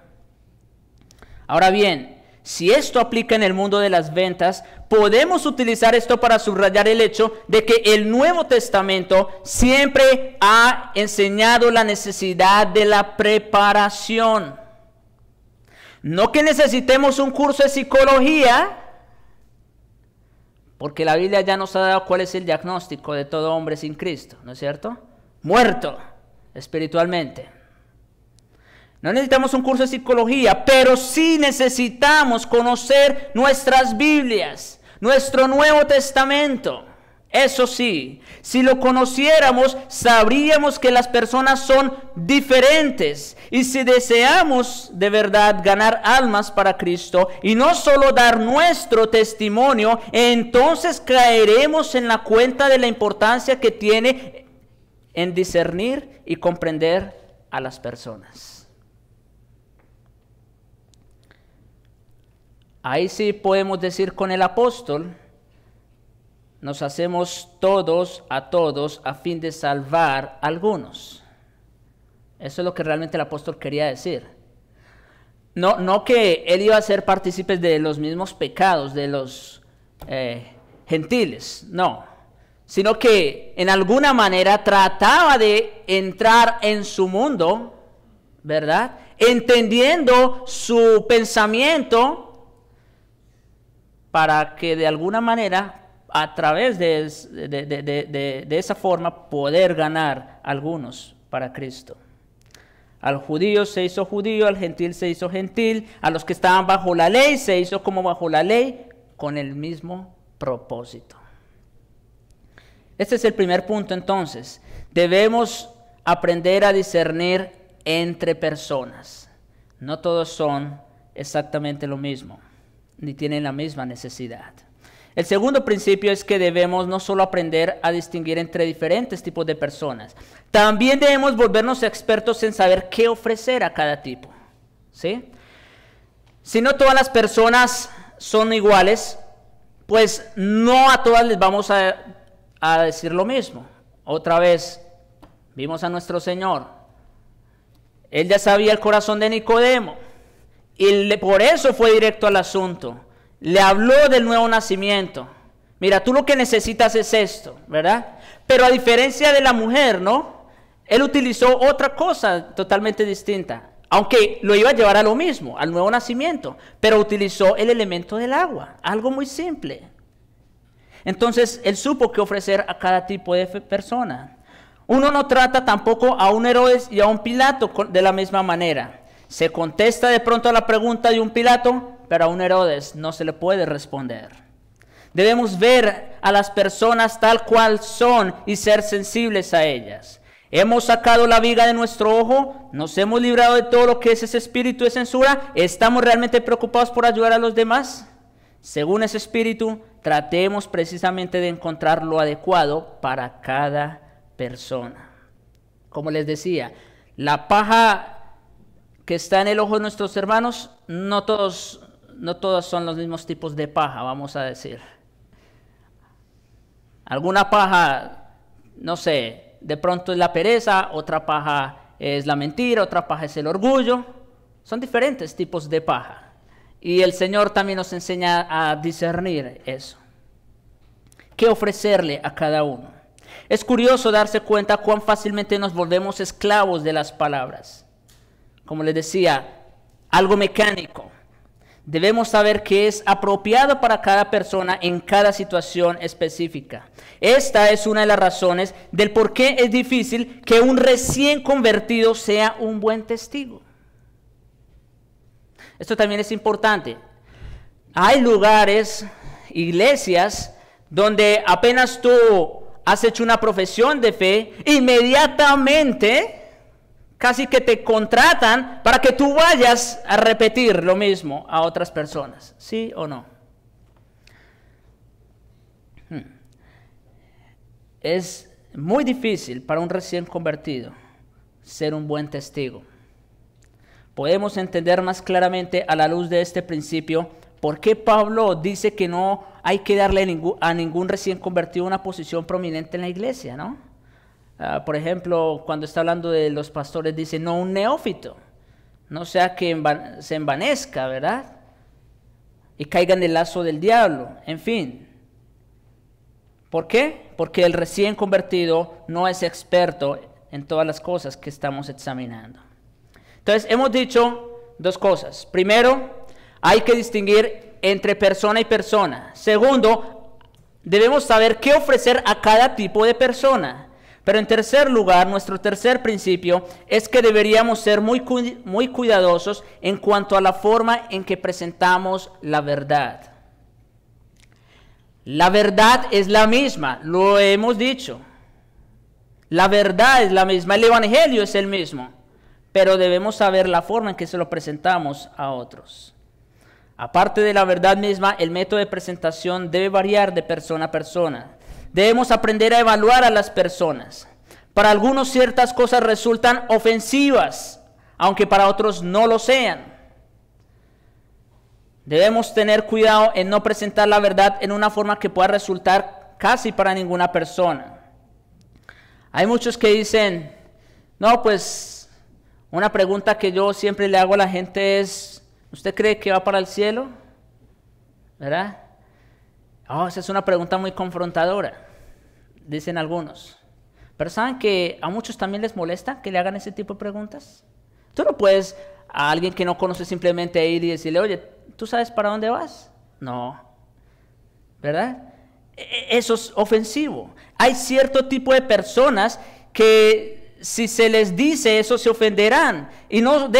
Ahora bien, si esto aplica en el mundo de las ventas, podemos utilizar esto para subrayar el hecho de que el Nuevo Testamento siempre ha enseñado la necesidad de la preparación. No que necesitemos un curso de psicología, porque la Biblia ya nos ha dado cuál es el diagnóstico de todo hombre sin Cristo, ¿no es cierto? muerto espiritualmente. No necesitamos un curso de psicología, pero sí necesitamos conocer nuestras Biblias, nuestro Nuevo Testamento. Eso sí, si lo conociéramos, sabríamos que las personas son diferentes. Y si deseamos de verdad ganar almas para Cristo y no solo dar nuestro testimonio, entonces caeremos en la cuenta de la importancia que tiene en discernir y comprender a las personas. Ahí sí podemos decir con el apóstol, nos hacemos todos a todos a fin de salvar a algunos. Eso es lo que realmente el apóstol quería decir. No, no que él iba a ser partícipes de los mismos pecados de los eh, gentiles, no sino que en alguna manera trataba de entrar en su mundo, ¿verdad? Entendiendo su pensamiento para que de alguna manera, a través de, esa forma, poder ganar algunos para Cristo. Al judío se hizo judío, al gentil se hizo gentil, a los que estaban bajo la ley se hizo como bajo la ley, con el mismo propósito. Este es el primer punto entonces. Debemos aprender a discernir entre personas. No todos son exactamente lo mismo, ni tienen la misma necesidad. El segundo principio es que debemos no solo aprender a distinguir entre diferentes tipos de personas, también debemos volvernos expertos en saber qué ofrecer a cada tipo. ¿sí? Si no todas las personas son iguales, pues no a todas les vamos a a decir lo mismo. Otra vez vimos a nuestro Señor. Él ya sabía el corazón de Nicodemo y le, por eso fue directo al asunto. Le habló del nuevo nacimiento. Mira, tú lo que necesitas es esto, ¿verdad? Pero a diferencia de la mujer, ¿no? Él utilizó otra cosa totalmente distinta. Aunque lo iba a llevar a lo mismo, al nuevo nacimiento, pero utilizó el elemento del agua, algo muy simple. Entonces él supo qué ofrecer a cada tipo de persona. Uno no trata tampoco a un Herodes y a un Pilato de la misma manera. Se contesta de pronto a la pregunta de un Pilato, pero a un Herodes no se le puede responder. Debemos ver a las personas tal cual son y ser sensibles a ellas. Hemos sacado la viga de nuestro ojo, nos hemos librado de todo lo que es ese espíritu de censura, estamos realmente preocupados por ayudar a los demás. Según ese espíritu, tratemos precisamente de encontrar lo adecuado para cada persona. Como les decía, la paja que está en el ojo de nuestros hermanos, no todos, no todos son los mismos tipos de paja, vamos a decir. Alguna paja, no sé, de pronto es la pereza, otra paja es la mentira, otra paja es el orgullo. Son diferentes tipos de paja. Y el Señor también nos enseña a discernir eso. ¿Qué ofrecerle a cada uno? Es curioso darse cuenta cuán fácilmente nos volvemos esclavos de las palabras. Como les decía, algo mecánico. Debemos saber qué es apropiado para cada persona en cada situación específica. Esta es una de las razones del por qué es difícil que un recién convertido sea un buen testigo. Esto también es importante. Hay lugares, iglesias, donde apenas tú has hecho una profesión de fe, inmediatamente casi que te contratan para que tú vayas a repetir lo mismo a otras personas, ¿sí o no? Hmm. Es muy difícil para un recién convertido ser un buen testigo. Podemos entender más claramente a la luz de este principio por qué Pablo dice que no hay que darle a ningún recién convertido una posición prominente en la iglesia, ¿no? Ah, por ejemplo, cuando está hablando de los pastores, dice, no un neófito, no sea que se envanezca, ¿verdad? Y caiga en el lazo del diablo, en fin. ¿Por qué? Porque el recién convertido no es experto en todas las cosas que estamos examinando. Entonces, hemos dicho dos cosas. Primero, hay que distinguir entre persona y persona. Segundo, debemos saber qué ofrecer a cada tipo de persona. Pero en tercer lugar, nuestro tercer principio es que deberíamos ser muy, muy cuidadosos en cuanto a la forma en que presentamos la verdad. La verdad es la misma, lo hemos dicho. La verdad es la misma, el Evangelio es el mismo pero debemos saber la forma en que se lo presentamos a otros. Aparte de la verdad misma, el método de presentación debe variar de persona a persona. Debemos aprender a evaluar a las personas. Para algunos ciertas cosas resultan ofensivas, aunque para otros no lo sean. Debemos tener cuidado en no presentar la verdad en una forma que pueda resultar casi para ninguna persona. Hay muchos que dicen, no, pues una pregunta que yo siempre le hago a la gente es, ¿usted cree que va para el cielo? ¿Verdad? Ah, esa es una pregunta muy confrontadora, dicen algunos. Pero ¿saben que a muchos también les molesta que le hagan ese tipo de preguntas? Tú no puedes a alguien que no conoce simplemente ir y decirle, oye, ¿tú sabes para dónde vas? No. ¿Verdad? E, e, eso es ofensivo. Hay cierto tipo de personas que si se les dice eso, se ofenderán y no,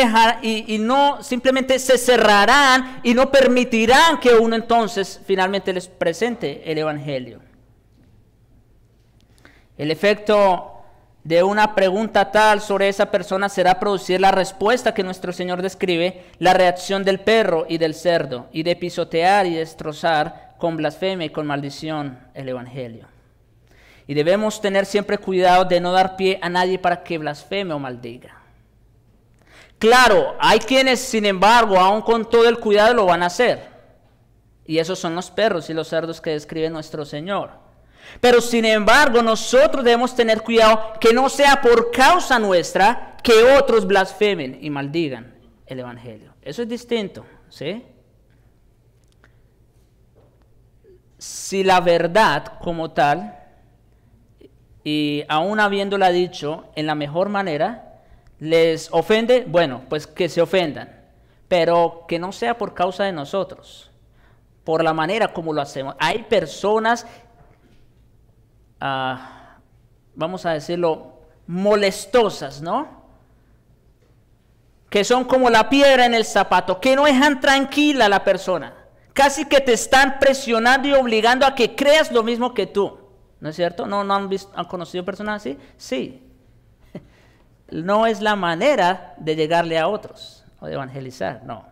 y, no simplemente se cerrarán y no permitirán que uno entonces finalmente les presente el Evangelio. El efecto de una pregunta tal sobre esa persona será producir la respuesta que nuestro Señor describe, la reacción del perro y del cerdo, y de pisotear y destrozar con blasfemia y con maldición el Evangelio. Y debemos tener siempre cuidado de no dar pie a nadie para que blasfeme o maldiga. Claro, hay quienes, sin embargo, aún con todo el cuidado lo van a hacer. Y esos son los perros y los cerdos que describe nuestro Señor. Pero sin embargo, nosotros debemos tener cuidado que no sea por causa nuestra que otros blasfemen y maldigan el Evangelio. Eso es distinto, ¿sí? Si la verdad como tal y aún habiéndola dicho en la mejor manera, les ofende, bueno, pues que se ofendan, pero que no sea por causa de nosotros, por la manera como lo hacemos. Hay personas, ah, vamos a decirlo, molestosas, ¿no? Que son como la piedra en el zapato, que no dejan tranquila a la persona. Casi que te están presionando y obligando a que creas lo mismo que tú. ¿No es cierto? ¿No, no han, visto, han conocido personas así? Sí. *laughs* No es la manera de llegarle a otros o de evangelizar, no.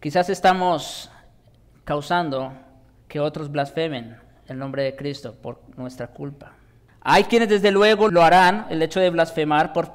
Quizás estamos causando que otros blasfemen el nombre de Cristo por nuestra culpa. Hay quienes desde luego lo harán, el hecho de blasfemar, por,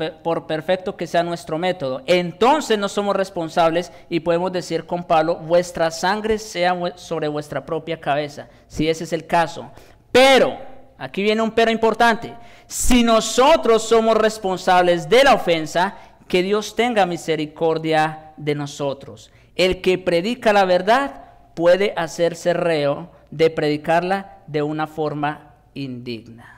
perfecto que sea nuestro método. Entonces no somos responsables y podemos decir con palo, vuestra sangre sea sobre vuestra propia cabeza, si ese es el caso. Pero, aquí viene un pero importante, si nosotros somos responsables de la ofensa, que Dios tenga misericordia de nosotros. El que predica la verdad puede hacerse reo de predicarla de una forma indigna.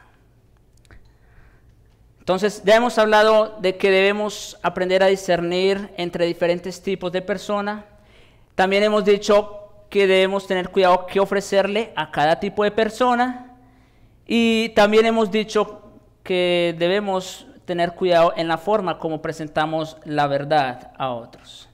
Entonces, ya hemos hablado de que debemos aprender a discernir entre diferentes tipos de persona. También hemos dicho que debemos tener cuidado qué ofrecerle a cada tipo de persona. Y también hemos dicho que debemos tener cuidado en la forma como presentamos la verdad a otros.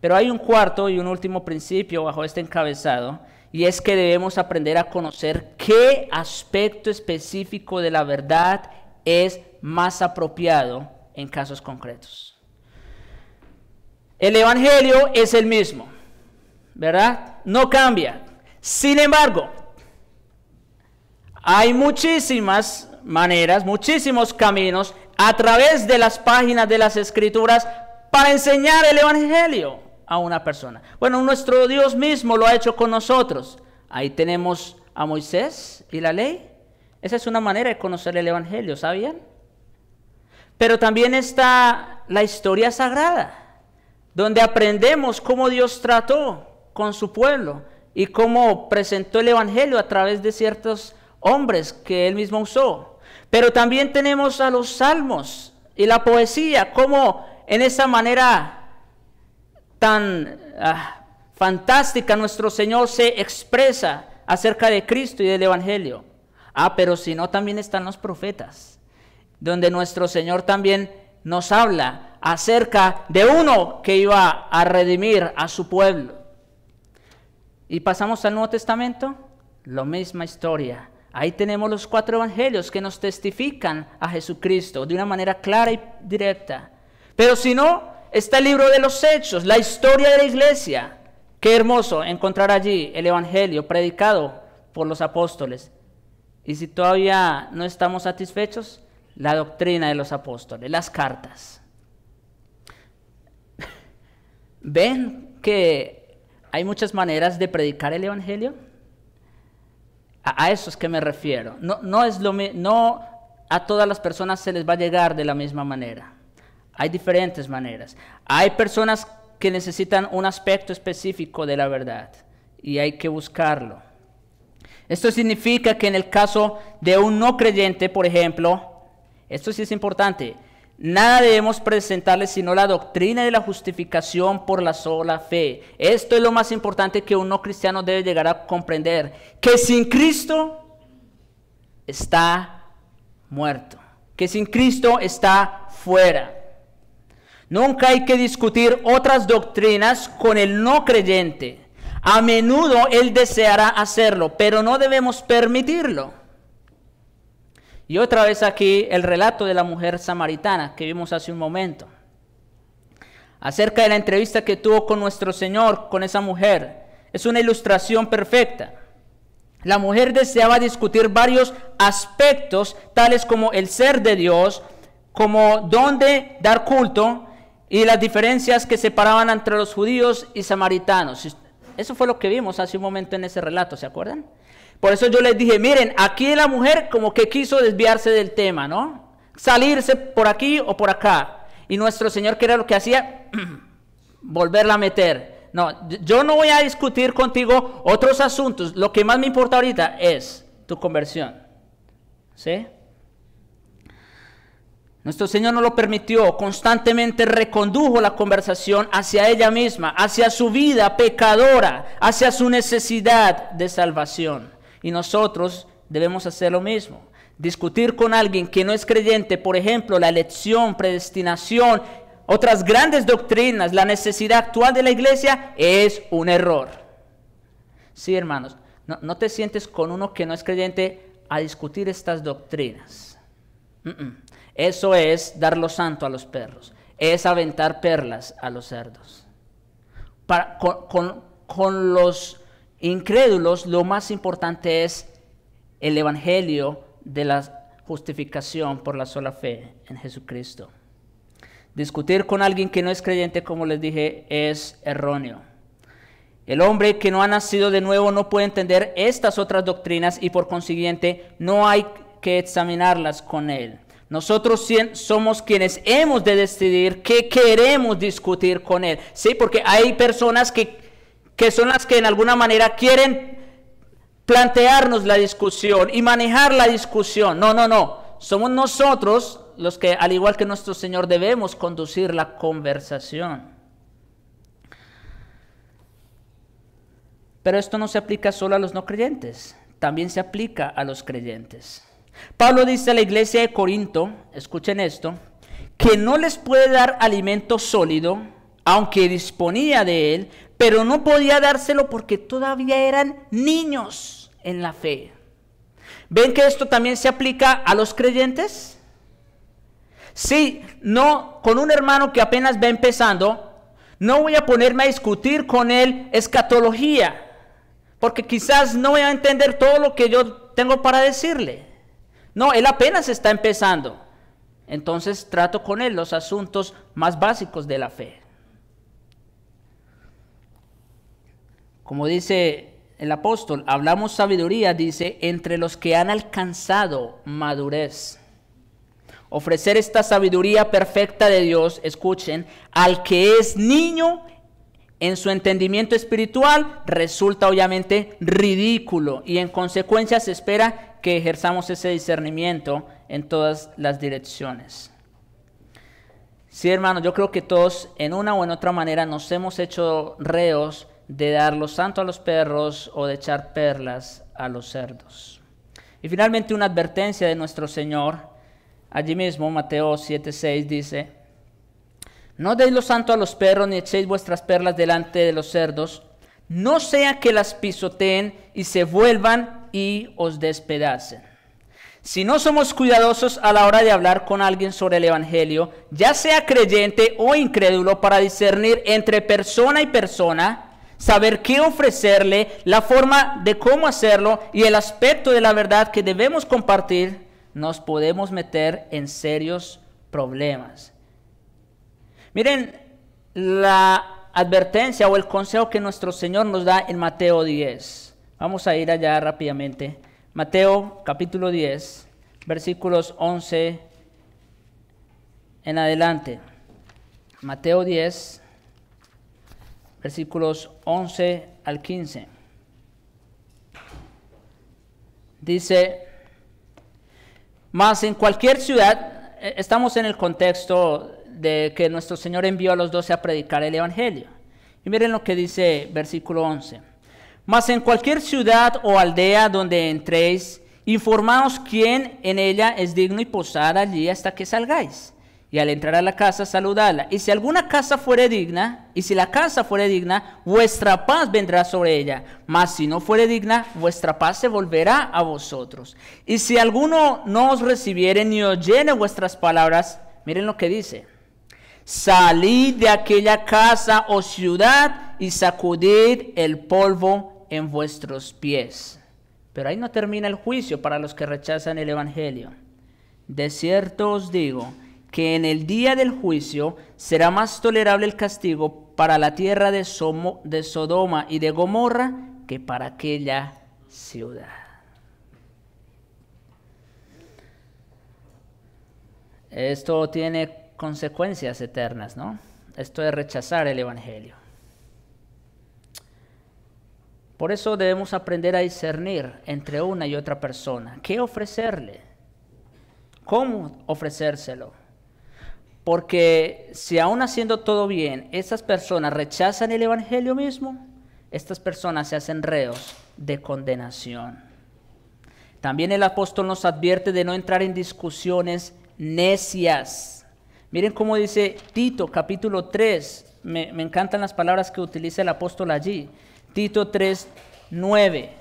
Pero hay un cuarto y un último principio bajo este encabezado, y es que debemos aprender a conocer qué aspecto específico de la verdad es más apropiado en casos concretos. El Evangelio es el mismo, ¿verdad? No cambia. Sin embargo, hay muchísimas maneras, muchísimos caminos a través de las páginas de las escrituras para enseñar el Evangelio a una persona. Bueno, nuestro Dios mismo lo ha hecho con nosotros. Ahí tenemos a Moisés y la ley. Esa es una manera de conocer el Evangelio, ¿sabían? Pero también está la historia sagrada, donde aprendemos cómo Dios trató con su pueblo y cómo presentó el Evangelio a través de ciertos hombres que él mismo usó. Pero también tenemos a los salmos y la poesía, cómo en esa manera tan ah, fantástica nuestro Señor se expresa acerca de Cristo y del Evangelio. Ah, pero si no, también están los profetas donde nuestro Señor también nos habla acerca de uno que iba a redimir a su pueblo. Y pasamos al Nuevo Testamento, la misma historia. Ahí tenemos los cuatro evangelios que nos testifican a Jesucristo de una manera clara y directa. Pero si no, está el libro de los hechos, la historia de la iglesia. Qué hermoso encontrar allí el evangelio predicado por los apóstoles. Y si todavía no estamos satisfechos, la doctrina de los apóstoles, las cartas. *laughs* ¿Ven que hay muchas maneras de predicar el Evangelio? A, esos eso es que me refiero. No, no, es lo, no a todas las personas se les va a llegar de la misma manera. Hay diferentes maneras. Hay personas que necesitan un aspecto específico de la verdad y hay que buscarlo. Esto significa que en el caso de un no creyente, por ejemplo, esto sí es importante. Nada debemos presentarle sino la doctrina de la justificación por la sola fe. Esto es lo más importante que un no cristiano debe llegar a comprender, que sin Cristo está muerto, que sin Cristo está fuera. Nunca hay que discutir otras doctrinas con el no creyente. A menudo él deseará hacerlo, pero no debemos permitirlo. Y otra vez aquí el relato de la mujer samaritana que vimos hace un momento. Acerca de la entrevista que tuvo con nuestro Señor, con esa mujer, es una ilustración perfecta. La mujer deseaba discutir varios aspectos, tales como el ser de Dios, como dónde dar culto y las diferencias que separaban entre los judíos y samaritanos. Eso fue lo que vimos hace un momento en ese relato, ¿se acuerdan? Por eso yo les dije, miren, aquí la mujer como que quiso desviarse del tema, ¿no? Salirse por aquí o por acá. Y nuestro Señor, ¿qué era lo que hacía? *clears throat* Volverla a meter. No, yo no voy a discutir contigo otros asuntos. Lo que más me importa ahorita es tu conversión. ¿Sí? Nuestro Señor no lo permitió, constantemente recondujo la conversación hacia ella misma, hacia su vida pecadora, hacia su necesidad de salvación. Y nosotros debemos hacer lo mismo. Discutir con alguien que no es creyente, por ejemplo, la elección, predestinación, otras grandes doctrinas, la necesidad actual de la iglesia, es un error. Sí, hermanos, no, te sientes con uno que no es creyente a discutir estas doctrinas. Eso es dar lo santo a los perros, es aventar perlas a los cerdos. con los incrédulos, lo más importante es el Evangelio de la justificación por la sola fe en Jesucristo. Discutir con alguien que no es creyente, como les dije, es erróneo. El hombre que no ha nacido de nuevo no puede entender estas otras doctrinas y por consiguiente no hay que examinarlas con él. Nosotros somos quienes hemos de decidir qué queremos discutir con él. Sí, porque hay personas que que son las que en alguna manera quieren plantearnos la discusión y manejar la discusión. No, no, no. Somos nosotros los que, al igual que nuestro Señor, debemos conducir la conversación. Pero esto no se aplica solo a los no creyentes, también se aplica a los creyentes. Pablo dice a la iglesia de Corinto, escuchen esto, que no les puede dar alimento sólido, aunque disponía de él, pero no podía dárselo porque todavía eran niños en la fe. ¿Ven que esto también se aplica a los creyentes? Sí, no, con un hermano que apenas va empezando, no voy a ponerme a discutir con él escatología, porque quizás no voy a entender todo lo que yo tengo para decirle. No, él apenas está empezando. Entonces trato con él los asuntos más básicos de la fe. como dice el apóstol, hablamos sabiduría, dice, entre los que han alcanzado madurez. Ofrecer esta sabiduría perfecta de Dios, escuchen, al que es niño en su entendimiento espiritual resulta obviamente ridículo y en consecuencia se espera que ejerzamos ese discernimiento en todas las direcciones. Sí, hermano, yo creo que todos en una o en otra manera nos hemos hecho reos de dar lo santo a los perros o de echar perlas a los cerdos. Y finalmente una advertencia de nuestro Señor. Allí mismo Mateo 7:6 dice, no deis lo santo a los perros ni echéis vuestras perlas delante de los cerdos, no sea que las pisoteen y se vuelvan y os despedacen. Si no somos cuidadosos a la hora de hablar con alguien sobre el Evangelio, ya sea creyente o incrédulo, para discernir entre persona y persona, saber qué ofrecerle, la forma de cómo hacerlo y el aspecto de la verdad que debemos compartir, nos podemos meter en serios problemas. Miren la advertencia o el consejo que nuestro Señor nos da en Mateo 10. Vamos a ir allá rápidamente. Mateo capítulo 10, versículos 11 en adelante. Mateo 10, versículos 11 al 15. Dice, más en cualquier ciudad, e, estamos en el contexto de que nuestro Señor envió a los doce a predicar el Evangelio. Y miren lo que dice versículo 11. Mas en cualquier ciudad o aldea donde entréis, informaos quién en ella es digno y posar allí hasta que salgáis y al entrar a la casa saludadla. Y si alguna casa fuere digna, y si la casa fuere digna, vuestra paz vendrá sobre ella. Mas si no fuere digna, vuestra paz se volverá a vosotros. Y si alguno no os recibiere ni llene vuestras palabras, miren lo que dice. Salid de aquella casa o oh ciudad y sacudid el polvo en vuestros pies. Pero ahí no termina el juicio para los que rechazan el Evangelio. De cierto os digo, que en el día del juicio será más tolerable el castigo para la tierra de, Sodoma y de Gomorra que para aquella ciudad. Esto tiene consecuencias eternas, ¿no? Esto es rechazar el Evangelio. Por eso debemos aprender a discernir entre una y otra persona. ¿Qué ofrecerle? ¿Cómo ofrecérselo? Porque si aún haciendo todo bien, estas personas rechazan el Evangelio mismo, estas personas se hacen reos de condenación. También el apóstol nos advierte de no entrar en discusiones necias. Miren cómo dice Tito capítulo 3. Me, me encantan las palabras que utiliza el apóstol allí. Tito 3, 9.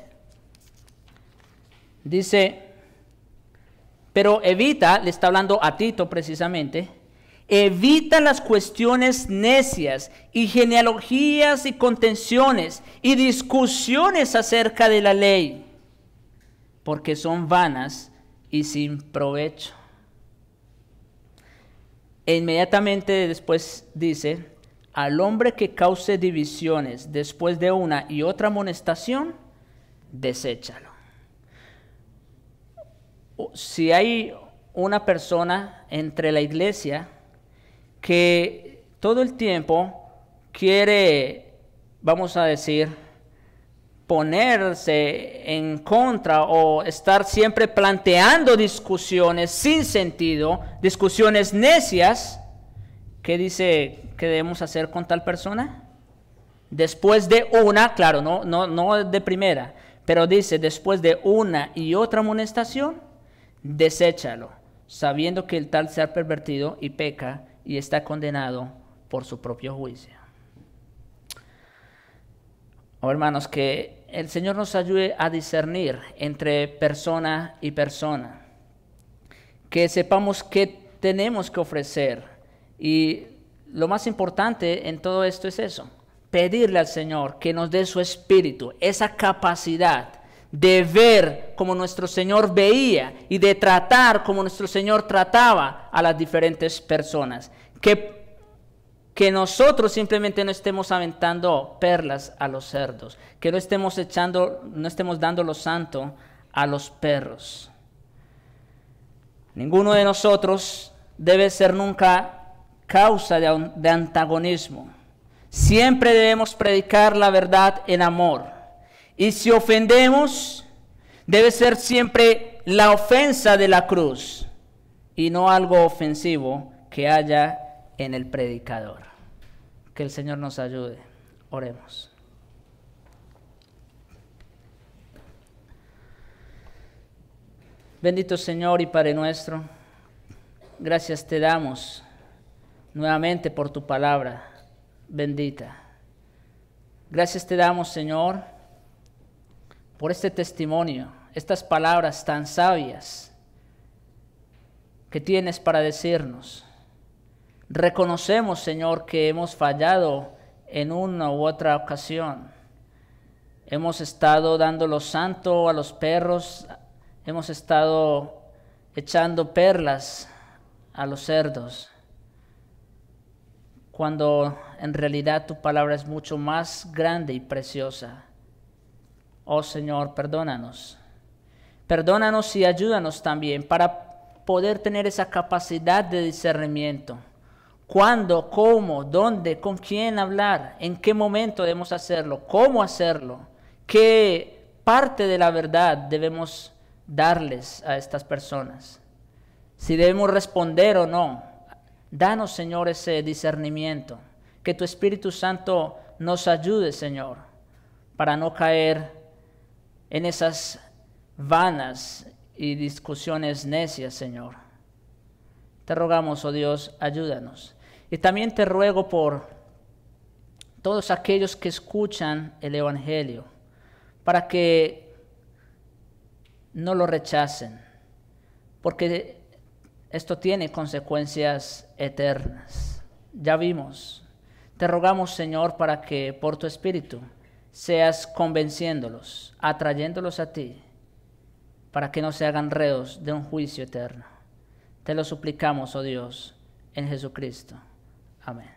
Dice, pero evita, le está hablando a Tito precisamente, Evita las cuestiones necias y genealogías y contenciones y discusiones acerca de la ley, porque son vanas y sin provecho. E inmediatamente después dice, al hombre que cause divisiones después de una y otra amonestación, deséchalo. Si hay una persona entre la iglesia, que todo el tiempo quiere, vamos a decir, ponerse en contra o estar siempre planteando discusiones sin sentido, discusiones necias, ¿qué dice que debemos hacer con tal persona? Después de una, claro, no, no, no de primera, pero dice, después de una y otra amonestación, deséchalo, sabiendo que el tal se ha pervertido y peca y está condenado por su propio juicio. Oh, hermanos, que el Señor nos ayude a discernir entre persona y persona, que sepamos qué tenemos que ofrecer y lo más importante en todo esto es eso, pedirle al Señor que nos dé su espíritu, esa capacidad de ver como nuestro Señor veía y de tratar como nuestro Señor trataba a las diferentes personas que, nosotros simplemente no estemos aventando perlas a los cerdos, que no estemos echando, no estemos dando lo santo a los perros. Ninguno de nosotros debe ser nunca causa de, de antagonismo. Siempre debemos predicar la verdad en amor. Y si ofendemos, debe ser siempre la ofensa de la cruz y no algo ofensivo que haya en el predicador. Que el Señor nos ayude. Oremos. Bendito Señor y Padre nuestro, gracias te damos nuevamente por tu palabra bendita. Gracias te damos, Señor, por este testimonio, estas palabras tan sabias que tienes para decirnos. Reconocemos, Señor, que hemos fallado en una u otra ocasión. Hemos estado dando lo santo a los perros, hemos estado echando perlas a los cerdos, cuando en realidad tu palabra es mucho más grande y preciosa. Oh Señor, perdónanos. Perdónanos y ayúdanos también para poder tener esa capacidad de discernimiento cuándo, cómo, dónde, con quién hablar, en qué momento debemos hacerlo, cómo hacerlo, qué parte de la verdad debemos darles a estas personas, si debemos responder o no. Danos, Señor, ese discernimiento, que tu Espíritu Santo nos ayude, Señor, para no caer en esas vanas y discusiones necias, Señor. Te rogamos, oh Dios, ayúdanos. Y también te ruego por todos aquellos que escuchan el Evangelio, para que no lo rechacen, porque esto tiene consecuencias eternas. Ya vimos. Te rogamos, Señor, para que por tu Espíritu seas convenciéndolos, atrayéndolos a ti, para que no se hagan reos de un juicio eterno. Te lo suplicamos, oh Dios, en Jesucristo. Amen.